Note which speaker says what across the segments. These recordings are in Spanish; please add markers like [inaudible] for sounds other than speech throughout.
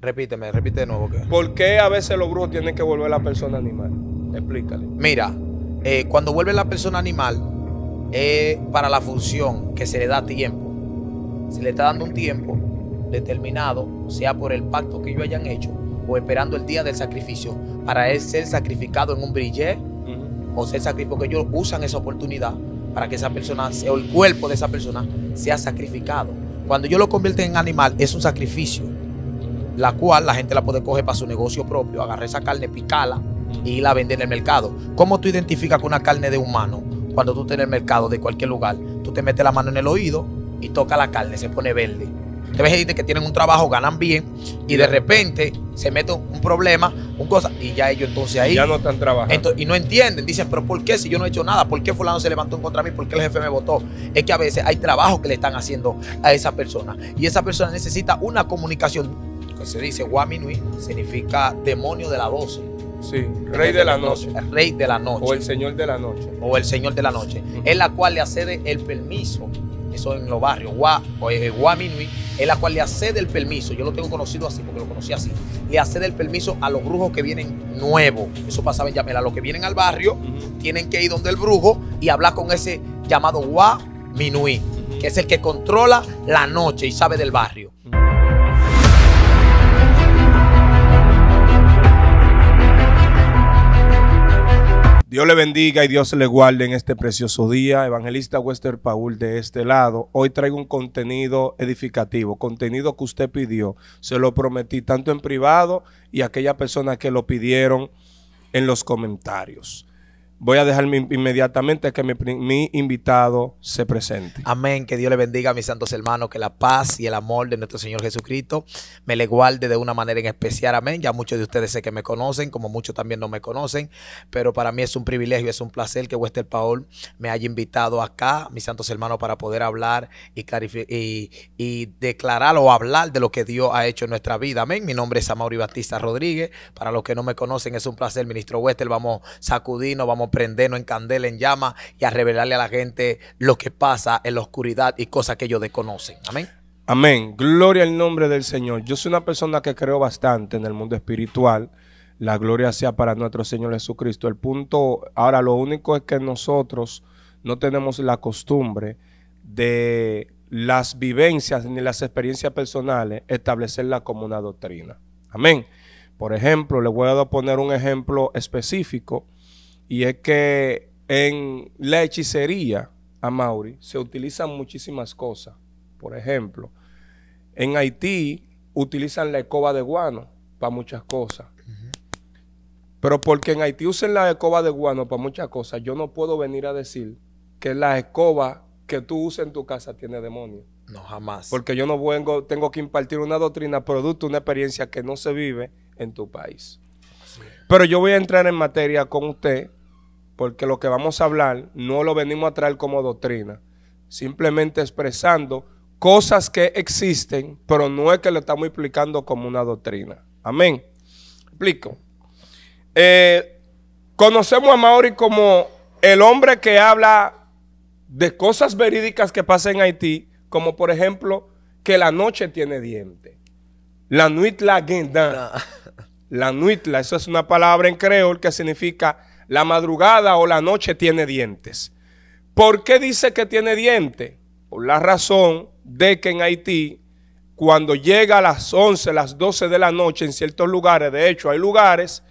Speaker 1: Repíteme, repite de nuevo. ¿Por qué a veces los brujos tienen que volver a la persona animal? Explícale. Mira, eh, cuando vuelve la persona animal, es para la función que se le da tiempo. Se le está dando un tiempo determinado, sea por el pacto que ellos hayan hecho o esperando el día del sacrificio, para él ser sacrificado en un brillé o ser sacrificado, que ellos usan esa oportunidad para que esa persona o el cuerpo de esa persona sea sacrificado. Cuando yo lo convierto en animal, es un sacrificio la cual la gente la puede coger para su negocio propio, agarrar esa carne, picala y la vende en el mercado. ¿Cómo tú identificas con una carne de humano, cuando tú estás en el mercado de cualquier lugar, tú te metes la mano en el oído y toca la carne, se pone verde? Te ves gente que tienen un trabajo, ganan bien y de repente se mete un problema, un cosa, y ya ellos entonces ahí. Ya no están trabajando. y no entienden, dicen, pero ¿por qué si yo no he hecho nada? ¿Por qué fulano se levantó contra mí? ¿Por qué el jefe me votó? Es que a veces hay trabajo que le están haciendo a esa persona y esa persona necesita una comunicación que se dice Waminui, significa demonio de la doce. Sí, rey de la noche. rey de la noche. O el señor de la noche. O el señor de la noche. Es la cual le accede el permiso. Eso en los barrios. Gua, eh, Es la cual le accede el permiso. Yo lo tengo conocido así porque lo conocí así. Le accede el permiso a los brujos que vienen nuevos. Eso pasa en Yamela. Los que vienen al barrio tienen que ir donde el brujo y hablar con ese llamado Guaminui, que es el que controla la noche y sabe del barrio.
Speaker 2: Dios le bendiga y Dios le guarde en este precioso día. Evangelista Wester Paul de este lado. Hoy traigo un contenido edificativo, contenido que usted pidió. Se lo prometí tanto en privado y a aquella persona que lo pidieron en los comentarios
Speaker 1: voy a dejar inmediatamente que mi, invitado se presente. Amén. Que Dios le bendiga a mis santos hermanos, que la paz y el amor de nuestro Señor Jesucristo me le guarde de una manera en especial. Amén. Ya muchos de ustedes sé que me conocen, como muchos también no me conocen, pero para mí es un privilegio, es un placer que Wester Paul me haya invitado acá, mis santos hermanos, para poder hablar y, y, y declarar o hablar de lo que Dios ha hecho en nuestra vida. Amén. Mi nombre es Amaury Batista Rodríguez. Para los que no me conocen, es un placer, ministro Wester. Vamos sacudirnos, vamos prendernos en candela, en llama y a revelarle a la gente lo que pasa en la oscuridad y cosas que ellos desconocen. Amén.
Speaker 2: Amén. Gloria al nombre del Señor. Yo soy una persona que creo bastante en el mundo espiritual. La gloria sea para nuestro Señor Jesucristo. El punto, ahora lo único es que nosotros no tenemos la costumbre de las vivencias ni las experiencias personales establecerlas como una doctrina. Amén. Por ejemplo, le voy a poner un ejemplo específico y es que en la hechicería, a Mauri, se utilizan muchísimas cosas. Por ejemplo, en Haití utilizan la escoba de guano para muchas cosas. Pero porque en Haití usen la escoba de guano para muchas cosas, yo no puedo venir a decir que la escoba que tú usas en tu casa tiene demonio. No, jamás. Porque yo no tengo que impartir una doctrina producto de una experiencia que no se vive en tu país. Pero yo voy a entrar en materia con usted porque lo que vamos a hablar no lo venimos a traer como doctrina, simplemente expresando cosas que existen, pero no es que lo estamos explicando como una doctrina. Amén. Explico. Eh, conocemos a Maori como el hombre que habla de cosas verídicas que pasan en Haití, como por ejemplo que la noche tiene diente. La nuit la guinda. Ah. La nuit la, eso es una palabra en creol que significa la madrugada o la noche tiene dientes. ¿Por qué dice que tiene dientes? Por la razón de que en Haití, cuando llega a las 11, las 12 de la noche en ciertos lugares, de hecho hay lugares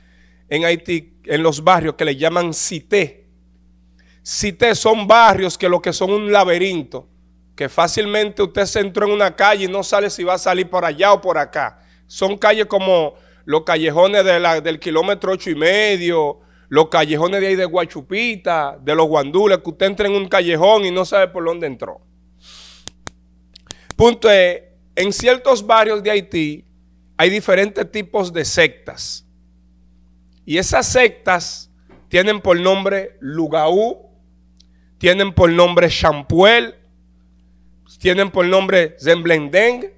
Speaker 2: en Haití, en los barrios que le llaman cité. Cité son barrios que lo que son un laberinto, que fácilmente usted se entró en una calle y no sabe si va a salir por allá o por acá. Son calles como los callejones del kilómetro ocho y medio, los callejones de ahí de Guachupita, de los guandules, que usted entra en un callejón y no sabe por dónde entró. Punto es, en ciertos barrios de Haití hay diferentes tipos de sectas. Y esas sectas tienen por nombre Lugaú, tienen por nombre Champuel, tienen por nombre Zemblendeng,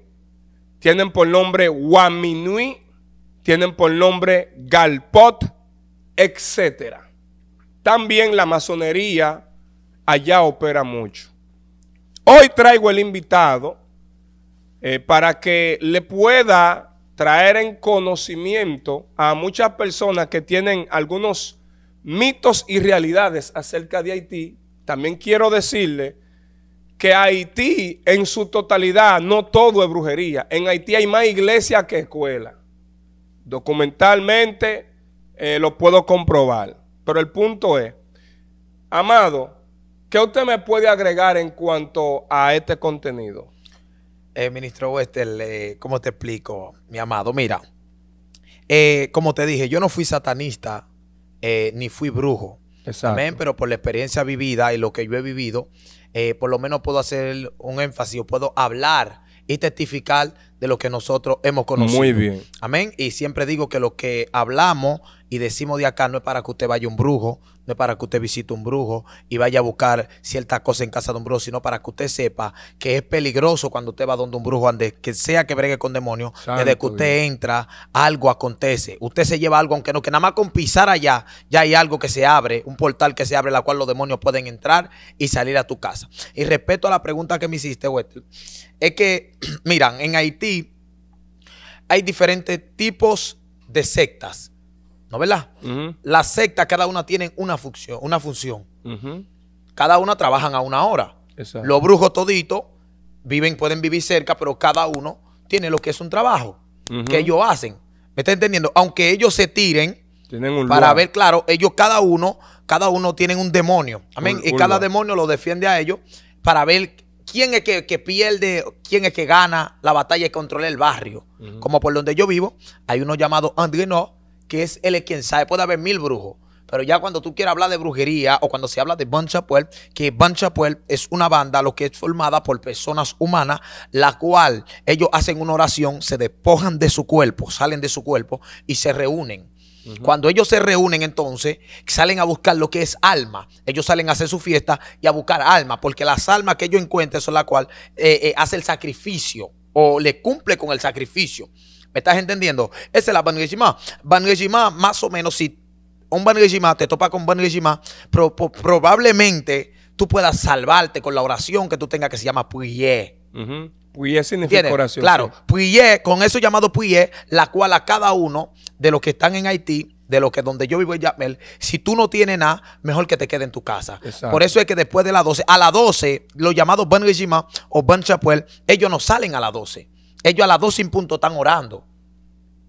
Speaker 2: tienen por nombre Waminui, tienen por nombre Galpot, etcétera, También la masonería allá opera mucho. Hoy traigo el invitado eh, para que le pueda traer en conocimiento a muchas personas que tienen algunos mitos y realidades acerca de Haití. También quiero decirle que Haití en su totalidad, no todo es brujería. En Haití hay más iglesia que escuela. Documentalmente, eh, lo puedo comprobar. Pero el punto es, amado, ¿qué usted me puede agregar en cuanto a
Speaker 1: este contenido? Eh, ministro Wester, ¿cómo te explico, mi amado? Mira, eh, como te dije, yo no fui satanista eh, ni fui brujo. Exacto. Amén, pero por la experiencia vivida y lo que yo he vivido, por lo menos puedo hacer un énfasis puedo hablar y testificar de lo que nosotros hemos conocido. Muy bien. Amén. Y siempre digo que lo que hablamos y decimos de acá no es para que usted vaya un brujo, no es para que usted visite un brujo y vaya a buscar ciertas cosas en casa de un brujo, sino para que usted sepa que es peligroso cuando usted va donde un brujo, ande que sea que bregue con demonios, desde que usted entra, algo acontece. Usted se lleva algo, aunque no, que nada más con pisar allá, ya hay algo que se abre, un portal que se abre, la cual los demonios pueden entrar y salir a tu casa. Y respecto a la pregunta que me hiciste, es que, [clears throat] miran, en Haití hay diferentes tipos de sectas ¿No verdad? La Las cada una tienen una función, una función. Cada una trabajan a una hora. Los brujos toditos viven, pueden vivir cerca, pero cada uno tiene lo que es un trabajo que ellos hacen. ¿Me está entendiendo? Aunque ellos se tiren, para ver claro, ellos cada uno, cada uno tienen un demonio. Amén. y cada demonio lo defiende a ellos para ver quién es que, que, pierde, quién es que gana la batalla y controla el barrio. Como por donde yo vivo, hay uno llamado André No, que es él quien sabe. Puede haber mil brujos. Pero ya cuando tú quieres hablar de brujería o cuando se habla de Bancha Chapuel, que Bancha Chapuel es una banda, lo que es formada por personas humanas, la cual ellos hacen una oración, se despojan de su cuerpo, salen de su cuerpo y se reúnen. Cuando ellos se reúnen entonces, salen a buscar lo que es alma. Ellos salen a hacer su fiesta y a buscar alma, porque las almas que ellos encuentran son las cuales eh, eh, hace el sacrificio o le cumple con el sacrificio. ¿Me estás entendiendo? Esa es la banrejima. Banrejima, más o menos, si un banrejima te topa con Banrejima, probablemente tú puedas salvarte con la oración que tú tengas que se llama Puye. significa oración. Claro, con eso llamado Puye, la cual a cada uno de los que están en Haití de los que donde yo vivo en Yamel, si tú no tienes nada, mejor que te quede en tu casa. Por eso es que después de las 12, a las 12, los llamados Ben o banchapuel ellos no salen a las 12. Ellos a las 2 sin punto están orando.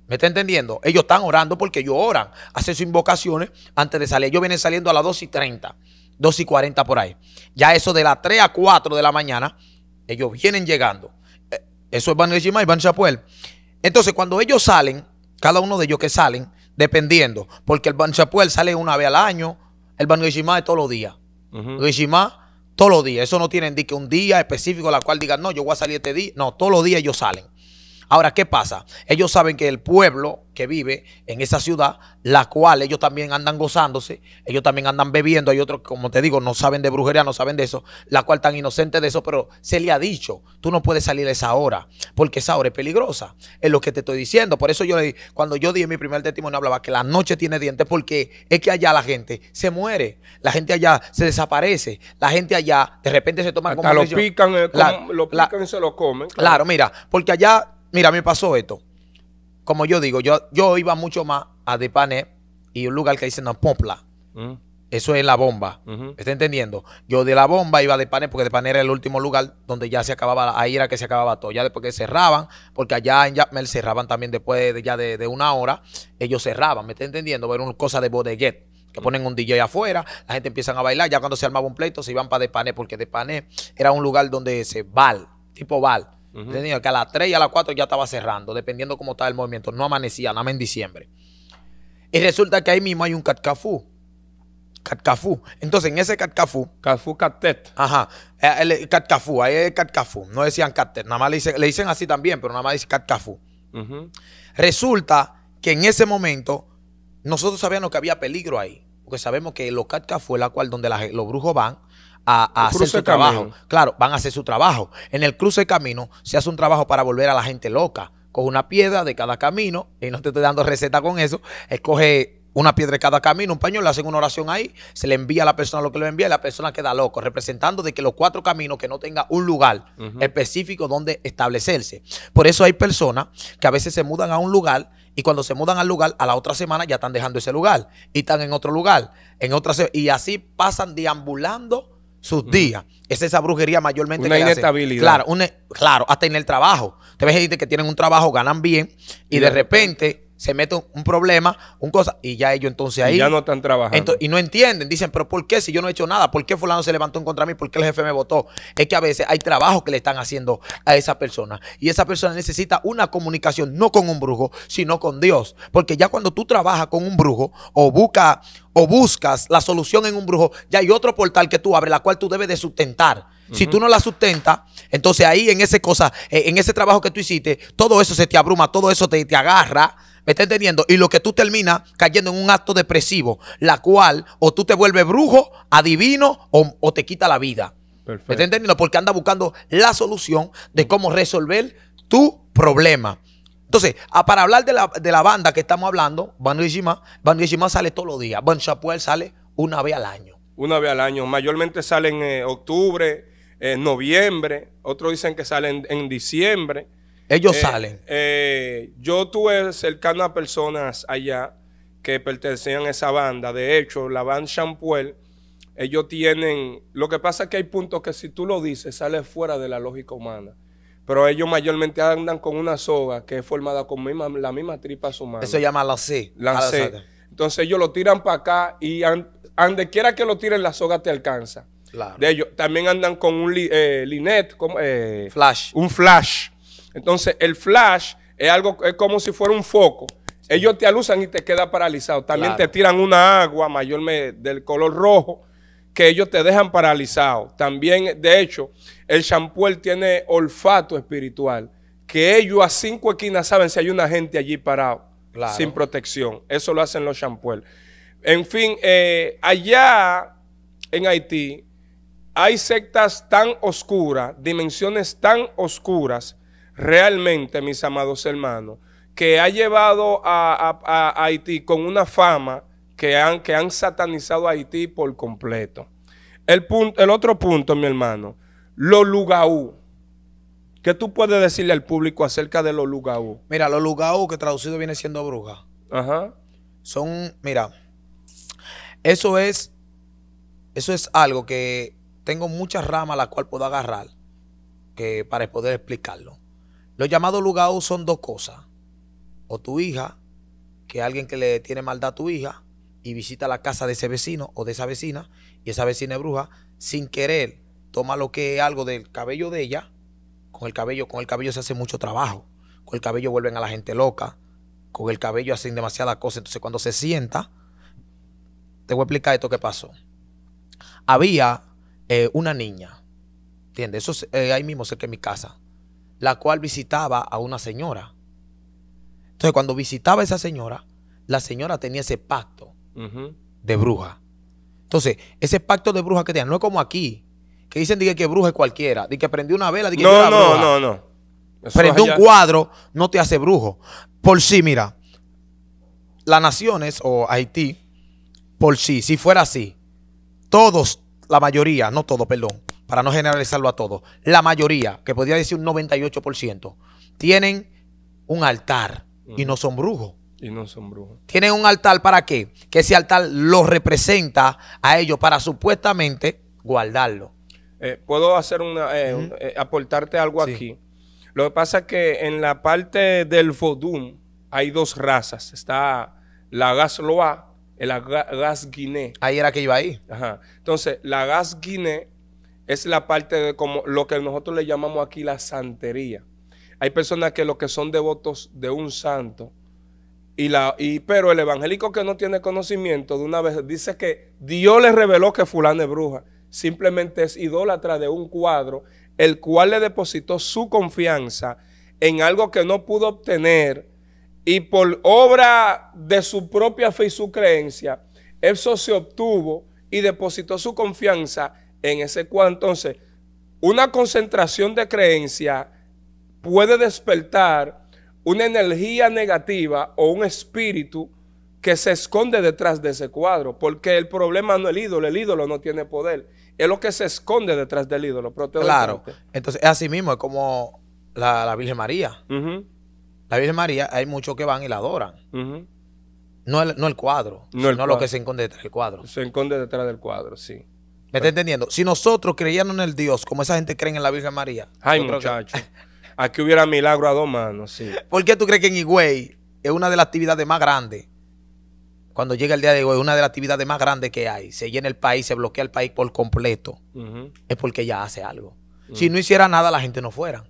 Speaker 1: ¿Me está entendiendo? Ellos están orando porque ellos oran, hacen sus invocaciones antes de salir. Ellos vienen saliendo a las 2 y 30, 2 y 40 por ahí. Ya eso de las 3 a 4 de la mañana, ellos vienen llegando. Eh, eso es Van y Van Chapuel. Entonces, cuando ellos salen, cada uno de ellos que salen, dependiendo, porque el van Chapuel sale una vez al año, el Ban es todos los días. Uh todos los días. Eso no tienen que un día específico en la cual digan, no, yo voy a salir este día. No, todos los días ellos salen. Ahora, ¿qué pasa? Ellos saben que el pueblo que vive en esa ciudad, la cual ellos también andan gozándose, ellos también andan bebiendo, hay otros, como te digo, no saben de brujería, no saben de eso, la cual tan inocente de eso, pero se le ha dicho, tú no puedes salir a esa hora, porque esa hora es peligrosa, es lo que te estoy diciendo. Por eso yo le cuando yo di mi primer testimonio, hablaba que la noche tiene dientes, porque es que allá la gente se muere, la gente allá se desaparece, la gente allá de repente se toma eh, como... Lo pican, pican
Speaker 2: y se lo comen. claro, mira,
Speaker 1: porque allá Mira, me pasó esto. Como yo digo, yo, yo iba mucho más a Depané y un lugar que dicen no, Popla. Mm. Eso es la bomba. ¿Me ¿Está entendiendo? Yo de la bomba iba de Pané, porque de Pané era el último lugar donde ya se acababa, ahí era que se acababa todo. Ya después que cerraban, porque allá en Yapmel cerraban también después de ya de, una hora, ellos cerraban, ¿me está entendiendo? Era una cosa de bodeguet. Que mm. ponen un DJ afuera, la gente empiezan a bailar. Ya cuando se armaba un pleito, se iban para Depané, porque Depané era un lugar donde se bal, tipo bal. Que a las 3 y a las 4 ya estaba cerrando, dependiendo cómo estaba el movimiento. No amanecía, nada más en diciembre. Y resulta que ahí mismo hay un catcafú. Catcafú. Entonces, en ese catcafú. Catcafú, catet. Ajá. catcafú, eh, eh, ahí es catcafú. No decían catet, nada más le dicen, así también, pero nada más dice catcafú. Resulta que en ese momento nosotros sabíamos que había peligro ahí. Porque sabemos que los catcafú es la cual donde los brujos van a, hacer su trabajo. Claro, van a hacer su trabajo. En el cruce de camino se hace un trabajo para volver a la gente loca. Coge una piedra de cada camino, y no te estoy dando receta con eso, escoge una piedra de cada camino, un pañuelo, hacen una oración ahí, se le envía a la persona lo que le envía y la persona queda loco, representando de que los cuatro caminos que no tenga un lugar específico donde establecerse. Por eso hay personas que a veces se mudan a un lugar y cuando se mudan al lugar, a la otra semana ya están dejando ese lugar y están en otro lugar, en y así pasan deambulando sus días. Es esa brujería mayormente que Claro, claro, hasta en el trabajo. Te ves que tienen un trabajo, ganan bien y, de repente, se mete un problema, un cosa, y ya ellos entonces ahí. ya no están trabajando. y no entienden, dicen, pero ¿por qué si yo no he hecho nada? ¿Por qué fulano se levantó en contra mí? ¿Por qué el jefe me votó? Es que a veces hay trabajo que le están haciendo a esa persona. Y esa persona necesita una comunicación, no con un brujo, sino con Dios. Porque ya cuando tú trabajas con un brujo o busca, o buscas la solución en un brujo, ya hay otro portal que tú abres, la cual tú debes de sustentar. Si tú no la sustentas, entonces ahí en ese cosa, eh, en ese trabajo que tú hiciste, todo eso se te abruma, todo eso te, te agarra. ¿Me estás entendiendo? Y lo que tú terminas cayendo en un acto depresivo, la cual o tú te vuelves brujo, adivino o, te quita la vida. ¿Me está entendiendo? Porque anda buscando la solución de cómo resolver tu problema. Entonces, ah, para hablar de la, de la, banda que estamos hablando, Banu Yijima sale todos los días. van Chapuel sale una vez al año.
Speaker 2: Una vez al año. Mayormente sale en eh, octubre, en noviembre, otros dicen que salen en diciembre.
Speaker 1: Ellos eh, salen.
Speaker 2: Eh, yo tuve cercano a personas allá que pertenecían a esa banda. De hecho, la banda Champuel, ellos tienen... Lo que pasa es que hay puntos que si tú lo dices, sale fuera de la lógica humana. Pero ellos mayormente andan con una soga que es formada con la misma tripa humana. Eso se llama
Speaker 1: la C. La ah, C.
Speaker 2: Entonces ellos lo tiran para acá y donde quiera que lo tiren, la soga te alcanza. De ellos. También andan con un eh, linet, eh, flash. Un flash. Entonces, el flash es algo, es como si fuera un foco. Ellos te alusan y te queda paralizado. También te tiran una agua mayor del color rojo que ellos te dejan paralizado. También, de hecho, el shampoo tiene olfato espiritual, que ellos a cinco esquinas saben si hay una gente allí parado, sin protección. Eso lo hacen los shampoos. En fin, eh, allá en Haití, hay sectas tan oscuras, dimensiones tan oscuras, realmente, mis amados hermanos, que ha llevado a, Haití con una fama que han, que han satanizado a Haití por completo. El, el otro punto, mi hermano, los Lugau.
Speaker 1: ¿Qué tú puedes decirle al público acerca de los Lugau? Mira, los Lugau, que traducido viene siendo bruja. Ajá. Son, mira, eso es, eso es algo que tengo muchas ramas las cuales puedo agarrar que, para poder explicarlo. Los llamados lugados son dos cosas. O tu hija, que alguien que le tiene maldad a tu hija y visita la casa de ese vecino o de esa vecina y esa vecina es bruja, sin querer toma lo que es algo del cabello de ella. Con el cabello, con el cabello se hace mucho trabajo. Con el cabello vuelven a la gente loca. Con el cabello hacen demasiadas cosas. Entonces cuando se sienta, te voy a explicar esto que pasó. Había eh, una niña, ¿entiendes? Eso eh, ahí mismo cerca de mi casa, la cual visitaba a una señora. Entonces, cuando visitaba a esa señora, la señora tenía ese pacto de bruja. Entonces, ese pacto de bruja que tenían, no es como aquí, que dicen que bruja es cualquiera, de que prendió una vela, de que no, no, no, no, no. Prende un cuadro, no te hace brujo. Por sí, mira, las naciones o Haití, por sí, si fuera así, todos la mayoría, no todo, perdón, para no generalizarlo a todos, la mayoría, que podría decir un 98%, tienen un altar y no son brujos.
Speaker 2: Y no son brujos.
Speaker 1: Tienen un altar para qué? Que ese altar los representa a ellos para supuestamente guardarlo.
Speaker 2: Eh, puedo hacer una, eh, eh, aportarte algo aquí. Lo que pasa es que en la parte del Fodum hay dos razas. Está la Gasloa, el la Gas Guinea. Ahí era que iba ahí. Ajá. Entonces, la Gas Guinea es la parte de como lo que nosotros le llamamos aquí la santería. Hay personas que lo que son devotos de un santo, y la, y, pero el evangélico que no tiene conocimiento de una vez dice que Dios le reveló que fulano es bruja. Simplemente es idólatra de un cuadro, el cual le depositó su confianza en algo que no pudo obtener y por obra de su propia fe y su creencia, eso se obtuvo y depositó su confianza en ese cuadro. Entonces, una concentración de creencia puede despertar una energía negativa o un espíritu que se esconde detrás de ese cuadro, porque el problema no es el ídolo, el ídolo no tiene poder, es lo que se esconde detrás del ídolo. claro,
Speaker 1: entonces es así mismo, es como la, Virgen María. La Virgen María, hay muchos que van y la adoran. no, el, no el cuadro, no lo que se esconde detrás del cuadro. Se esconde detrás del cuadro, sí. ¿Me está entendiendo? Si nosotros creyéramos en el Dios, como esa gente cree en la Virgen María. Ay, muchacho. aquí hubiera milagro a dos manos, sí. [laughs] ¿Por qué tú crees que en Higüey es una de las actividades más grandes? Cuando llega el día de Higüey, es una de las actividades más grandes que hay. Se llena el país, se bloquea el país por completo. Es porque ella hace algo. Si no hiciera nada, la gente no fuera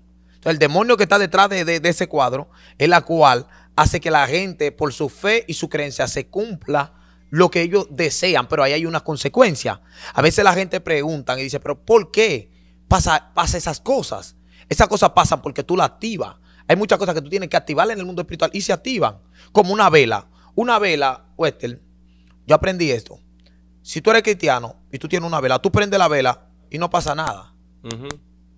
Speaker 1: el demonio que está detrás de, ese cuadro es la cual hace que la gente, por su fe y su creencia, se cumpla lo que ellos desean, pero ahí hay una consecuencia. A veces la gente pregunta y dice, pero ¿por qué pasa, pasa esas cosas? Esas cosas pasan porque tú las activas. Hay muchas cosas que tú tienes que activar en el mundo espiritual y se activan, como una vela. Una vela, Wester, yo aprendí esto. Si tú eres cristiano y tú tienes una vela, tú prendes la vela y no pasa nada.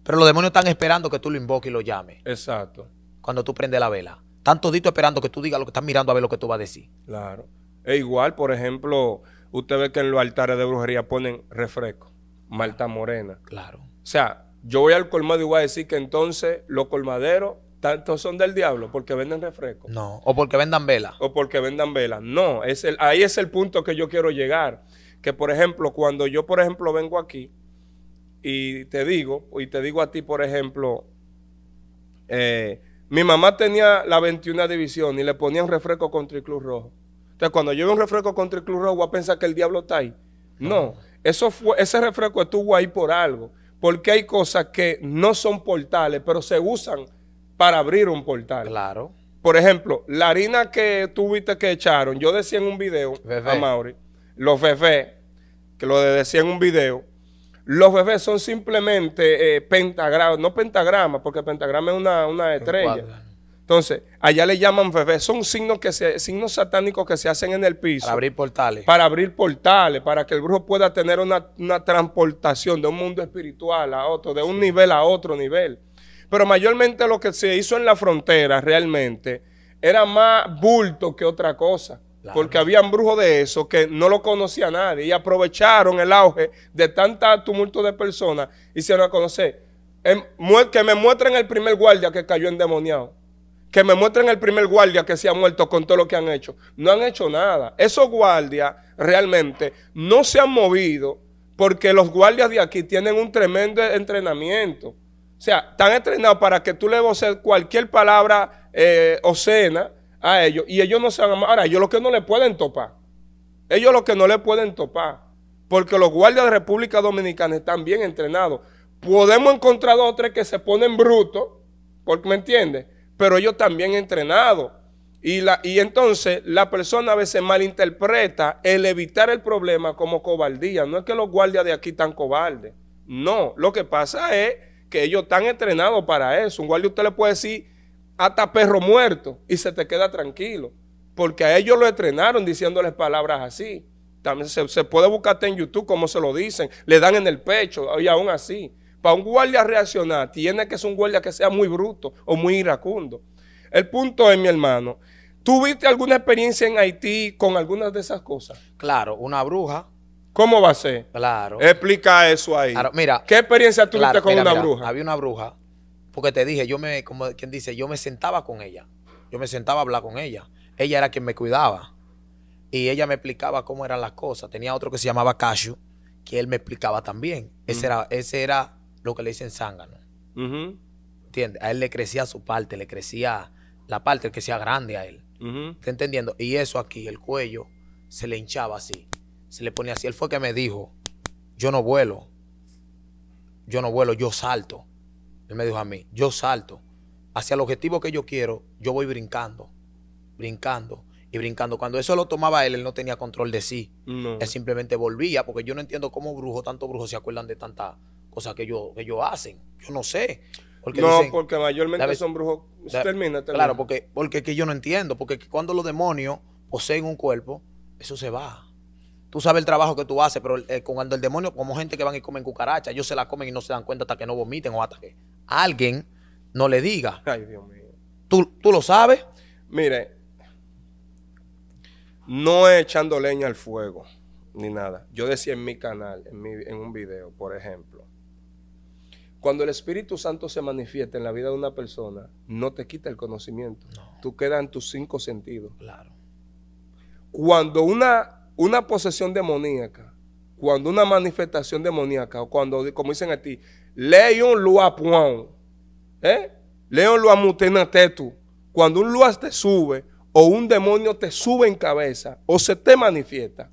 Speaker 1: Pero los demonios están esperando que tú lo invoques y lo llames. Exacto. Cuando tú prendes la vela. Tantos toditos esperando que tú digas lo que estás mirando a ver lo que tú vas a decir.
Speaker 2: Claro. E igual, por ejemplo, usted ve que en los altares de brujería ponen refresco, malta morena. Claro. O sea, yo voy al colmado y voy a decir que entonces los colmaderos tantos son del diablo porque venden refresco. No, o porque vendan velas. O porque vendan velas. No, es el, ahí es el punto que yo quiero llegar. Que por ejemplo, cuando yo, por ejemplo, vengo aquí y te digo, y te digo a ti, por ejemplo, eh, mi mamá tenía la 21 división y le ponía un refresco contra el Club Rojo. Entonces, cuando yo veo un refresco contra el Club Rojo, voy a pensar que el diablo está ahí. No, eso fue, ese refresco estuvo ahí por algo. Porque hay cosas que no son portales, pero se usan para abrir un portal. Claro. Por ejemplo, la harina que tuviste que echaron, yo decía en un video a Mauri, los bebés, que lo decía en un video, los bebés son simplemente eh, pentagramas, no pentagramas, porque pentagrama es una, estrella. Entonces, allá le llaman bebés. Son signos, que signos satánicos que se hacen en el piso. Para abrir portales. Para abrir portales, para que el brujo pueda tener una, transportación de un mundo espiritual a otro, de un nivel a otro nivel. Pero mayormente lo que se hizo en la frontera realmente era más bulto que otra cosa. Porque habían brujos de eso que no lo conocía nadie y aprovecharon el auge de tanta tumulto de personas y se van a conocer. Em, que me muestren el primer guardia que cayó endemoniado. Que me muestren el primer guardia que se ha muerto con todo lo que han hecho. No han hecho nada. Esos guardias realmente no se han movido porque los guardias de aquí tienen un tremendo entrenamiento. O sea, están entrenados para que tú le voces cualquier palabra eh, obscena a ellos y ellos no se van a Ahora, ellos lo que no le pueden topar. Ellos lo que no le pueden topar. Porque los guardias de República Dominicana están bien entrenados. Podemos encontrar dos tres que se ponen brutos, porque me entiendes, pero ellos también entrenados. Y, la, y entonces la persona a veces malinterpreta el evitar el problema como cobardía. No es que los guardias de aquí están cobardes. No, lo que pasa es que ellos están entrenados para eso. Un guardia usted le puede decir hasta perro muerto y se te queda tranquilo. Porque a ellos lo entrenaron diciéndoles palabras así. También se, puede buscarte en YouTube como se lo dicen. Le dan en el pecho y aún así. Para un guardia reaccionar, tiene que ser un guardia que sea muy bruto o muy iracundo. El punto es, mi hermano, ¿tuviste alguna experiencia en Haití con algunas de esas cosas? Claro, una bruja. ¿Cómo va a ser? Claro. Explica eso ahí. Claro, mira.
Speaker 1: ¿Qué experiencia tuviste con una bruja? Había una bruja porque te dije, yo me, como quien dice, yo me sentaba con ella. Yo me sentaba a hablar con ella. Ella era quien me cuidaba. Y ella me explicaba cómo eran las cosas. Tenía otro que se llamaba Cacho que él me explicaba también. Ese, era, ese era lo que le dicen zángano. A él le crecía su parte, le crecía la parte que sea grande a él. ¿Está entendiendo? Y eso aquí, el cuello, se le hinchaba así. Se le ponía así. Él fue que me dijo, yo no vuelo. Yo no vuelo, yo salto me dijo a mí, yo salto. Hacia el objetivo que yo quiero, yo voy brincando, brincando y brincando. Cuando eso lo tomaba él, él no tenía control de sí. Él simplemente volvía, porque yo no entiendo cómo brujos, tantos brujos se acuerdan de tantas cosas que ellos, que hacen. Yo no sé. Porque no, porque mayormente son brujos. termina, Claro, porque, porque que yo no entiendo. Porque cuando los demonios poseen un cuerpo, eso se va. Tú sabes el trabajo que tú haces, pero eh, cuando el demonio, como gente que van y comen cucarachas, ellos se la comen y no se dan cuenta hasta que no vomiten o hasta que alguien no le diga. Ay, Dios mío. ¿Tú, lo sabes? Mire,
Speaker 2: no echando leña al fuego, ni nada. Yo decía en mi canal, en, un video, por ejemplo, cuando el Espíritu Santo se manifiesta en la vida de una persona, no te quita el conocimiento. Tú quedas en tus cinco sentidos. Claro. Cuando una, una posesión demoníaca, cuando una manifestación demoníaca, o cuando, como dicen a ti, leyon lua ¿Eh? Leon lo Cuando un luas te sube o un demonio te sube en cabeza o se te manifiesta,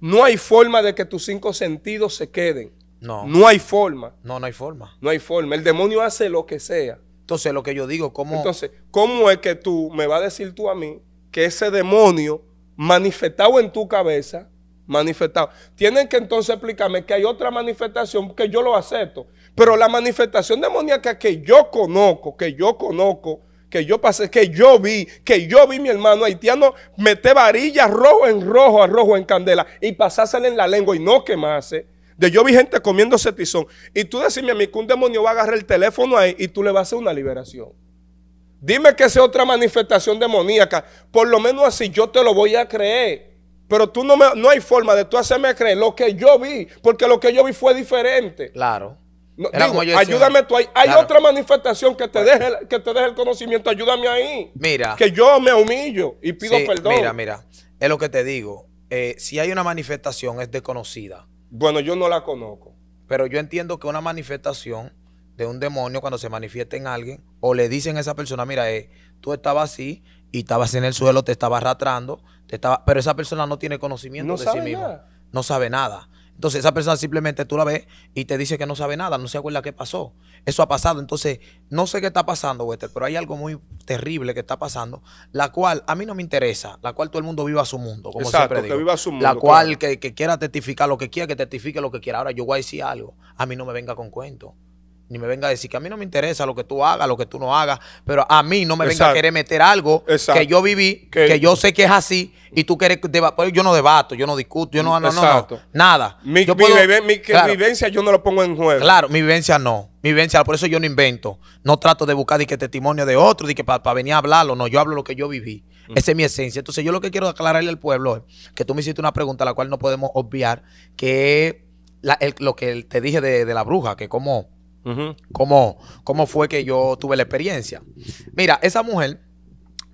Speaker 2: no hay forma de que tus cinco sentidos se queden. No. No hay forma.
Speaker 1: No, no hay forma.
Speaker 2: No hay forma. El demonio hace lo que sea. Entonces, lo que yo digo, ¿cómo? Entonces, ¿cómo es que tú me vas a decir tú a mí que ese demonio manifestado en tu cabeza, manifestado, tienen que entonces explicarme que hay otra manifestación que yo lo acepto? Pero la manifestación demoníaca que yo conozco, que yo conozco, que yo pasé, que yo vi, que yo vi mi hermano haitiano meter varillas rojo en rojo, a rojo en candela y pasársela en la lengua y no quemarse. De yo vi gente comiéndose tizón. Y tú decime a mí que un demonio va a agarrar el teléfono ahí y tú le vas a hacer una liberación. Dime que sea otra manifestación demoníaca. Por lo menos así yo te lo voy a creer. Pero tú no, me, no hay forma de tú hacerme creer lo que yo vi, porque lo que yo vi fue diferente. Claro ayúdame tú ahí. Hay otra manifestación que te, pues, deje, que te deje el conocimiento. Ayúdame ahí. Mira. Que
Speaker 1: yo me humillo y pido perdón. Mira, mira. Es lo que te digo. Eh, si hay una manifestación, es desconocida. Bueno, yo no la conozco. Pero yo entiendo que una manifestación de un demonio, cuando se manifiesta en alguien, o le dicen a esa persona, mira, eh, tú estabas así y estabas en el suelo, te estabas arrastrando, te estaba... pero esa persona no tiene conocimiento de sí misma. No sabe nada. Entonces esa persona simplemente tú la ves y te dice que no sabe nada, no se acuerda qué pasó. Eso ha pasado. Entonces no sé qué está pasando, Wester, pero hay algo muy terrible que está pasando, la cual a mí no me interesa, la cual todo el mundo viva su mundo, como Exacto, siempre Que viva su mundo, la cual que, que quiera testificar lo que quiera, que testifique lo que quiera. Ahora yo voy a decir algo, a mí no me venga con cuento. Ni me venga a decir que a mí no me interesa lo que tú hagas, lo que tú no hagas, pero a mí no me venga a querer meter algo que yo viví, que, yo sé que es así, y tú quieres debatir. Pues, yo no debato, yo no discuto, yo no, no, no, nada. Mi, vivencia yo no lo pongo en juego. Claro, mi vivencia no. Mi vivencia, por eso yo no invento. No trato de buscar testimonio de otro, de que para venir a hablarlo. No, yo hablo lo que yo viví. Mm. Esa es mi esencia. Entonces, yo lo que quiero aclararle al pueblo es que tú me hiciste una pregunta la cual no podemos obviar, que es lo que te dije de, de la bruja, que como ¿Cómo, fue que yo tuve la experiencia? Mira, esa mujer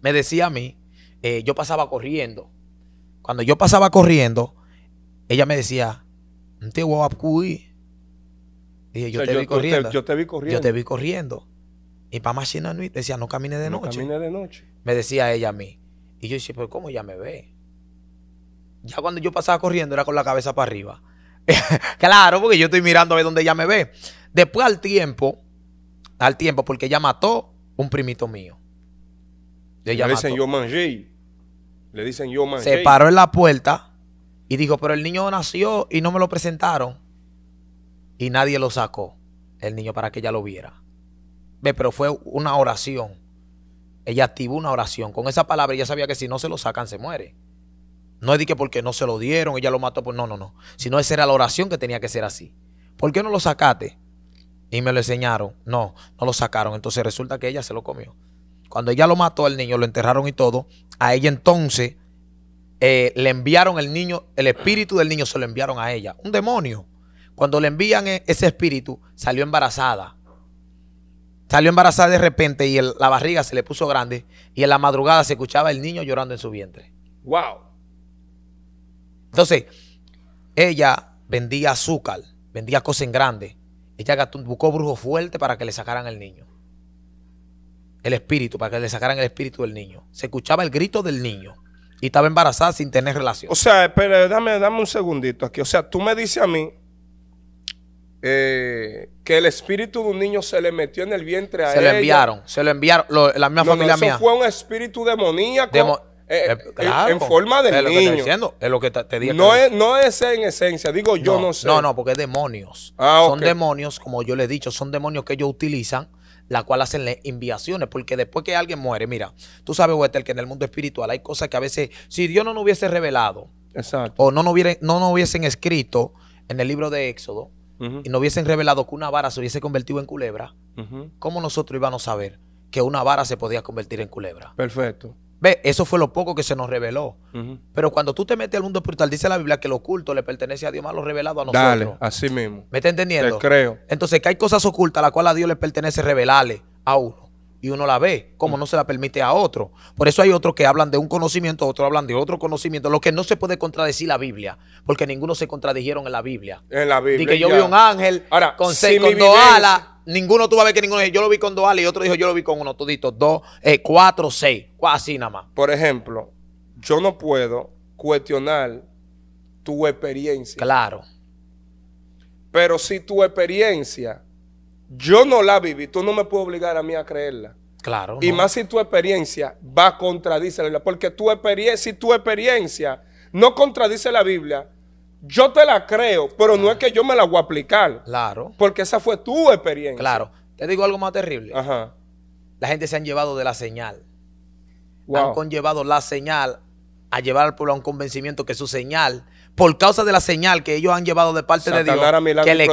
Speaker 1: me decía a mí, eh, yo pasaba corriendo. Cuando yo pasaba corriendo, ella me decía, te voy a y yo, te vi corriendo. yo te vi corriendo. Y para china decía, no camine de no noche. Camine de noche. Me decía ella a mí. Y yo dije, pero ¿cómo ya me ve? Ya cuando yo pasaba corriendo era con la cabeza para arriba. [laughs] claro, porque yo estoy mirando a ver dónde ella me ve. Después al tiempo, al tiempo, porque ella mató un primito mío. le dicen
Speaker 2: yo manjé. Le dicen yo mangé. Se paró en
Speaker 1: la puerta y dijo, pero el niño nació y no me lo presentaron. Y nadie lo sacó, el niño, para que ella lo viera. Ve, pero fue una oración. Ella activó una oración. Con esa palabra ella sabía que si no se lo sacan, se muere. No es de que porque no se lo dieron, ella lo mató pues No, no, no. Sino esa era la oración que tenía que ser así. ¿Por qué no lo sacaste? Y me lo enseñaron. No, no lo sacaron. Entonces resulta que ella se lo comió. Cuando ella lo mató al niño, lo enterraron y todo, a ella entonces eh, le enviaron el niño, el espíritu del niño se lo enviaron a ella. Un demonio. Cuando le envían e, ese espíritu, salió embarazada. Salió embarazada de repente y la barriga se le puso grande y en la madrugada se escuchaba el niño llorando en su vientre. ¡Wow! Entonces, ella vendía azúcar, vendía cosas en grande. Ella buscó brujos fuerte para que le sacaran el niño. El espíritu, para que le sacaran el espíritu del niño. Se escuchaba el grito del niño y estaba embarazada sin tener relación. O
Speaker 2: sea, espera, dame, un segundito aquí. O sea, tú me dices a mí eh, que el espíritu de un niño se le metió en el vientre a se ella. Se lo enviaron,
Speaker 1: se lo enviaron. la misma familia no, eso
Speaker 2: Fue un espíritu demoníaco. Eh, eh, eh, en forma de niño.
Speaker 1: es lo que te, no, es, en esencia, digo yo no, sé. No, no, porque es demonios. Ah, son demonios, como yo le he dicho, son demonios que ellos utilizan, la cual hacen inviaciones porque después que alguien muere, mira, tú sabes, Wetter, que en el mundo espiritual hay cosas que a veces, si Dios no nos hubiese revelado, o no nos, no hubiesen escrito en el libro de Éxodo, y no hubiesen revelado que una vara se hubiese convertido en culebra, ¿cómo nosotros íbamos a saber que una vara se podía convertir en culebra? Perfecto. Ve, eso fue lo poco que se nos reveló. Pero cuando tú te metes al mundo espiritual, dice la Biblia que lo oculto le pertenece a Dios, más lo revelado a nosotros. Dale, así mismo. ¿Me está entendiendo? Te creo. Entonces, que hay cosas ocultas a las cuales a Dios le pertenece revelarle a uno. Y uno la ve, como no se la permite a otro. Por eso hay otros que hablan de un conocimiento, otros hablan de otro conocimiento. Lo que no se puede contradecir la Biblia, porque ninguno se contradijeron en la Biblia. En la Biblia. Y que yo vi un ángel con, seis, alas ninguno tú vas a ver que ninguno yo lo vi con dos alas y otro dijo yo lo vi con uno todito, dos, eh, cuatro, seis, así nada más. Por ejemplo, yo no puedo cuestionar tu experiencia. Claro.
Speaker 2: Pero si tu experiencia yo no la viví, tú no me puedes obligar a mí a creerla.
Speaker 1: Claro. Y más
Speaker 2: si tu experiencia va a contradicirla, Porque tu experiencia, si tu experiencia no contradice la Biblia, yo te la creo,
Speaker 1: pero no es que yo me la voy a aplicar. Claro. Porque esa fue tu experiencia. Claro. Te digo algo más terrible. Ajá. La gente se han llevado de la señal. Wow. Han conllevado la señal a llevar al pueblo a un convencimiento que su señal, por causa de la señal que ellos han llevado de parte de Dios, que, le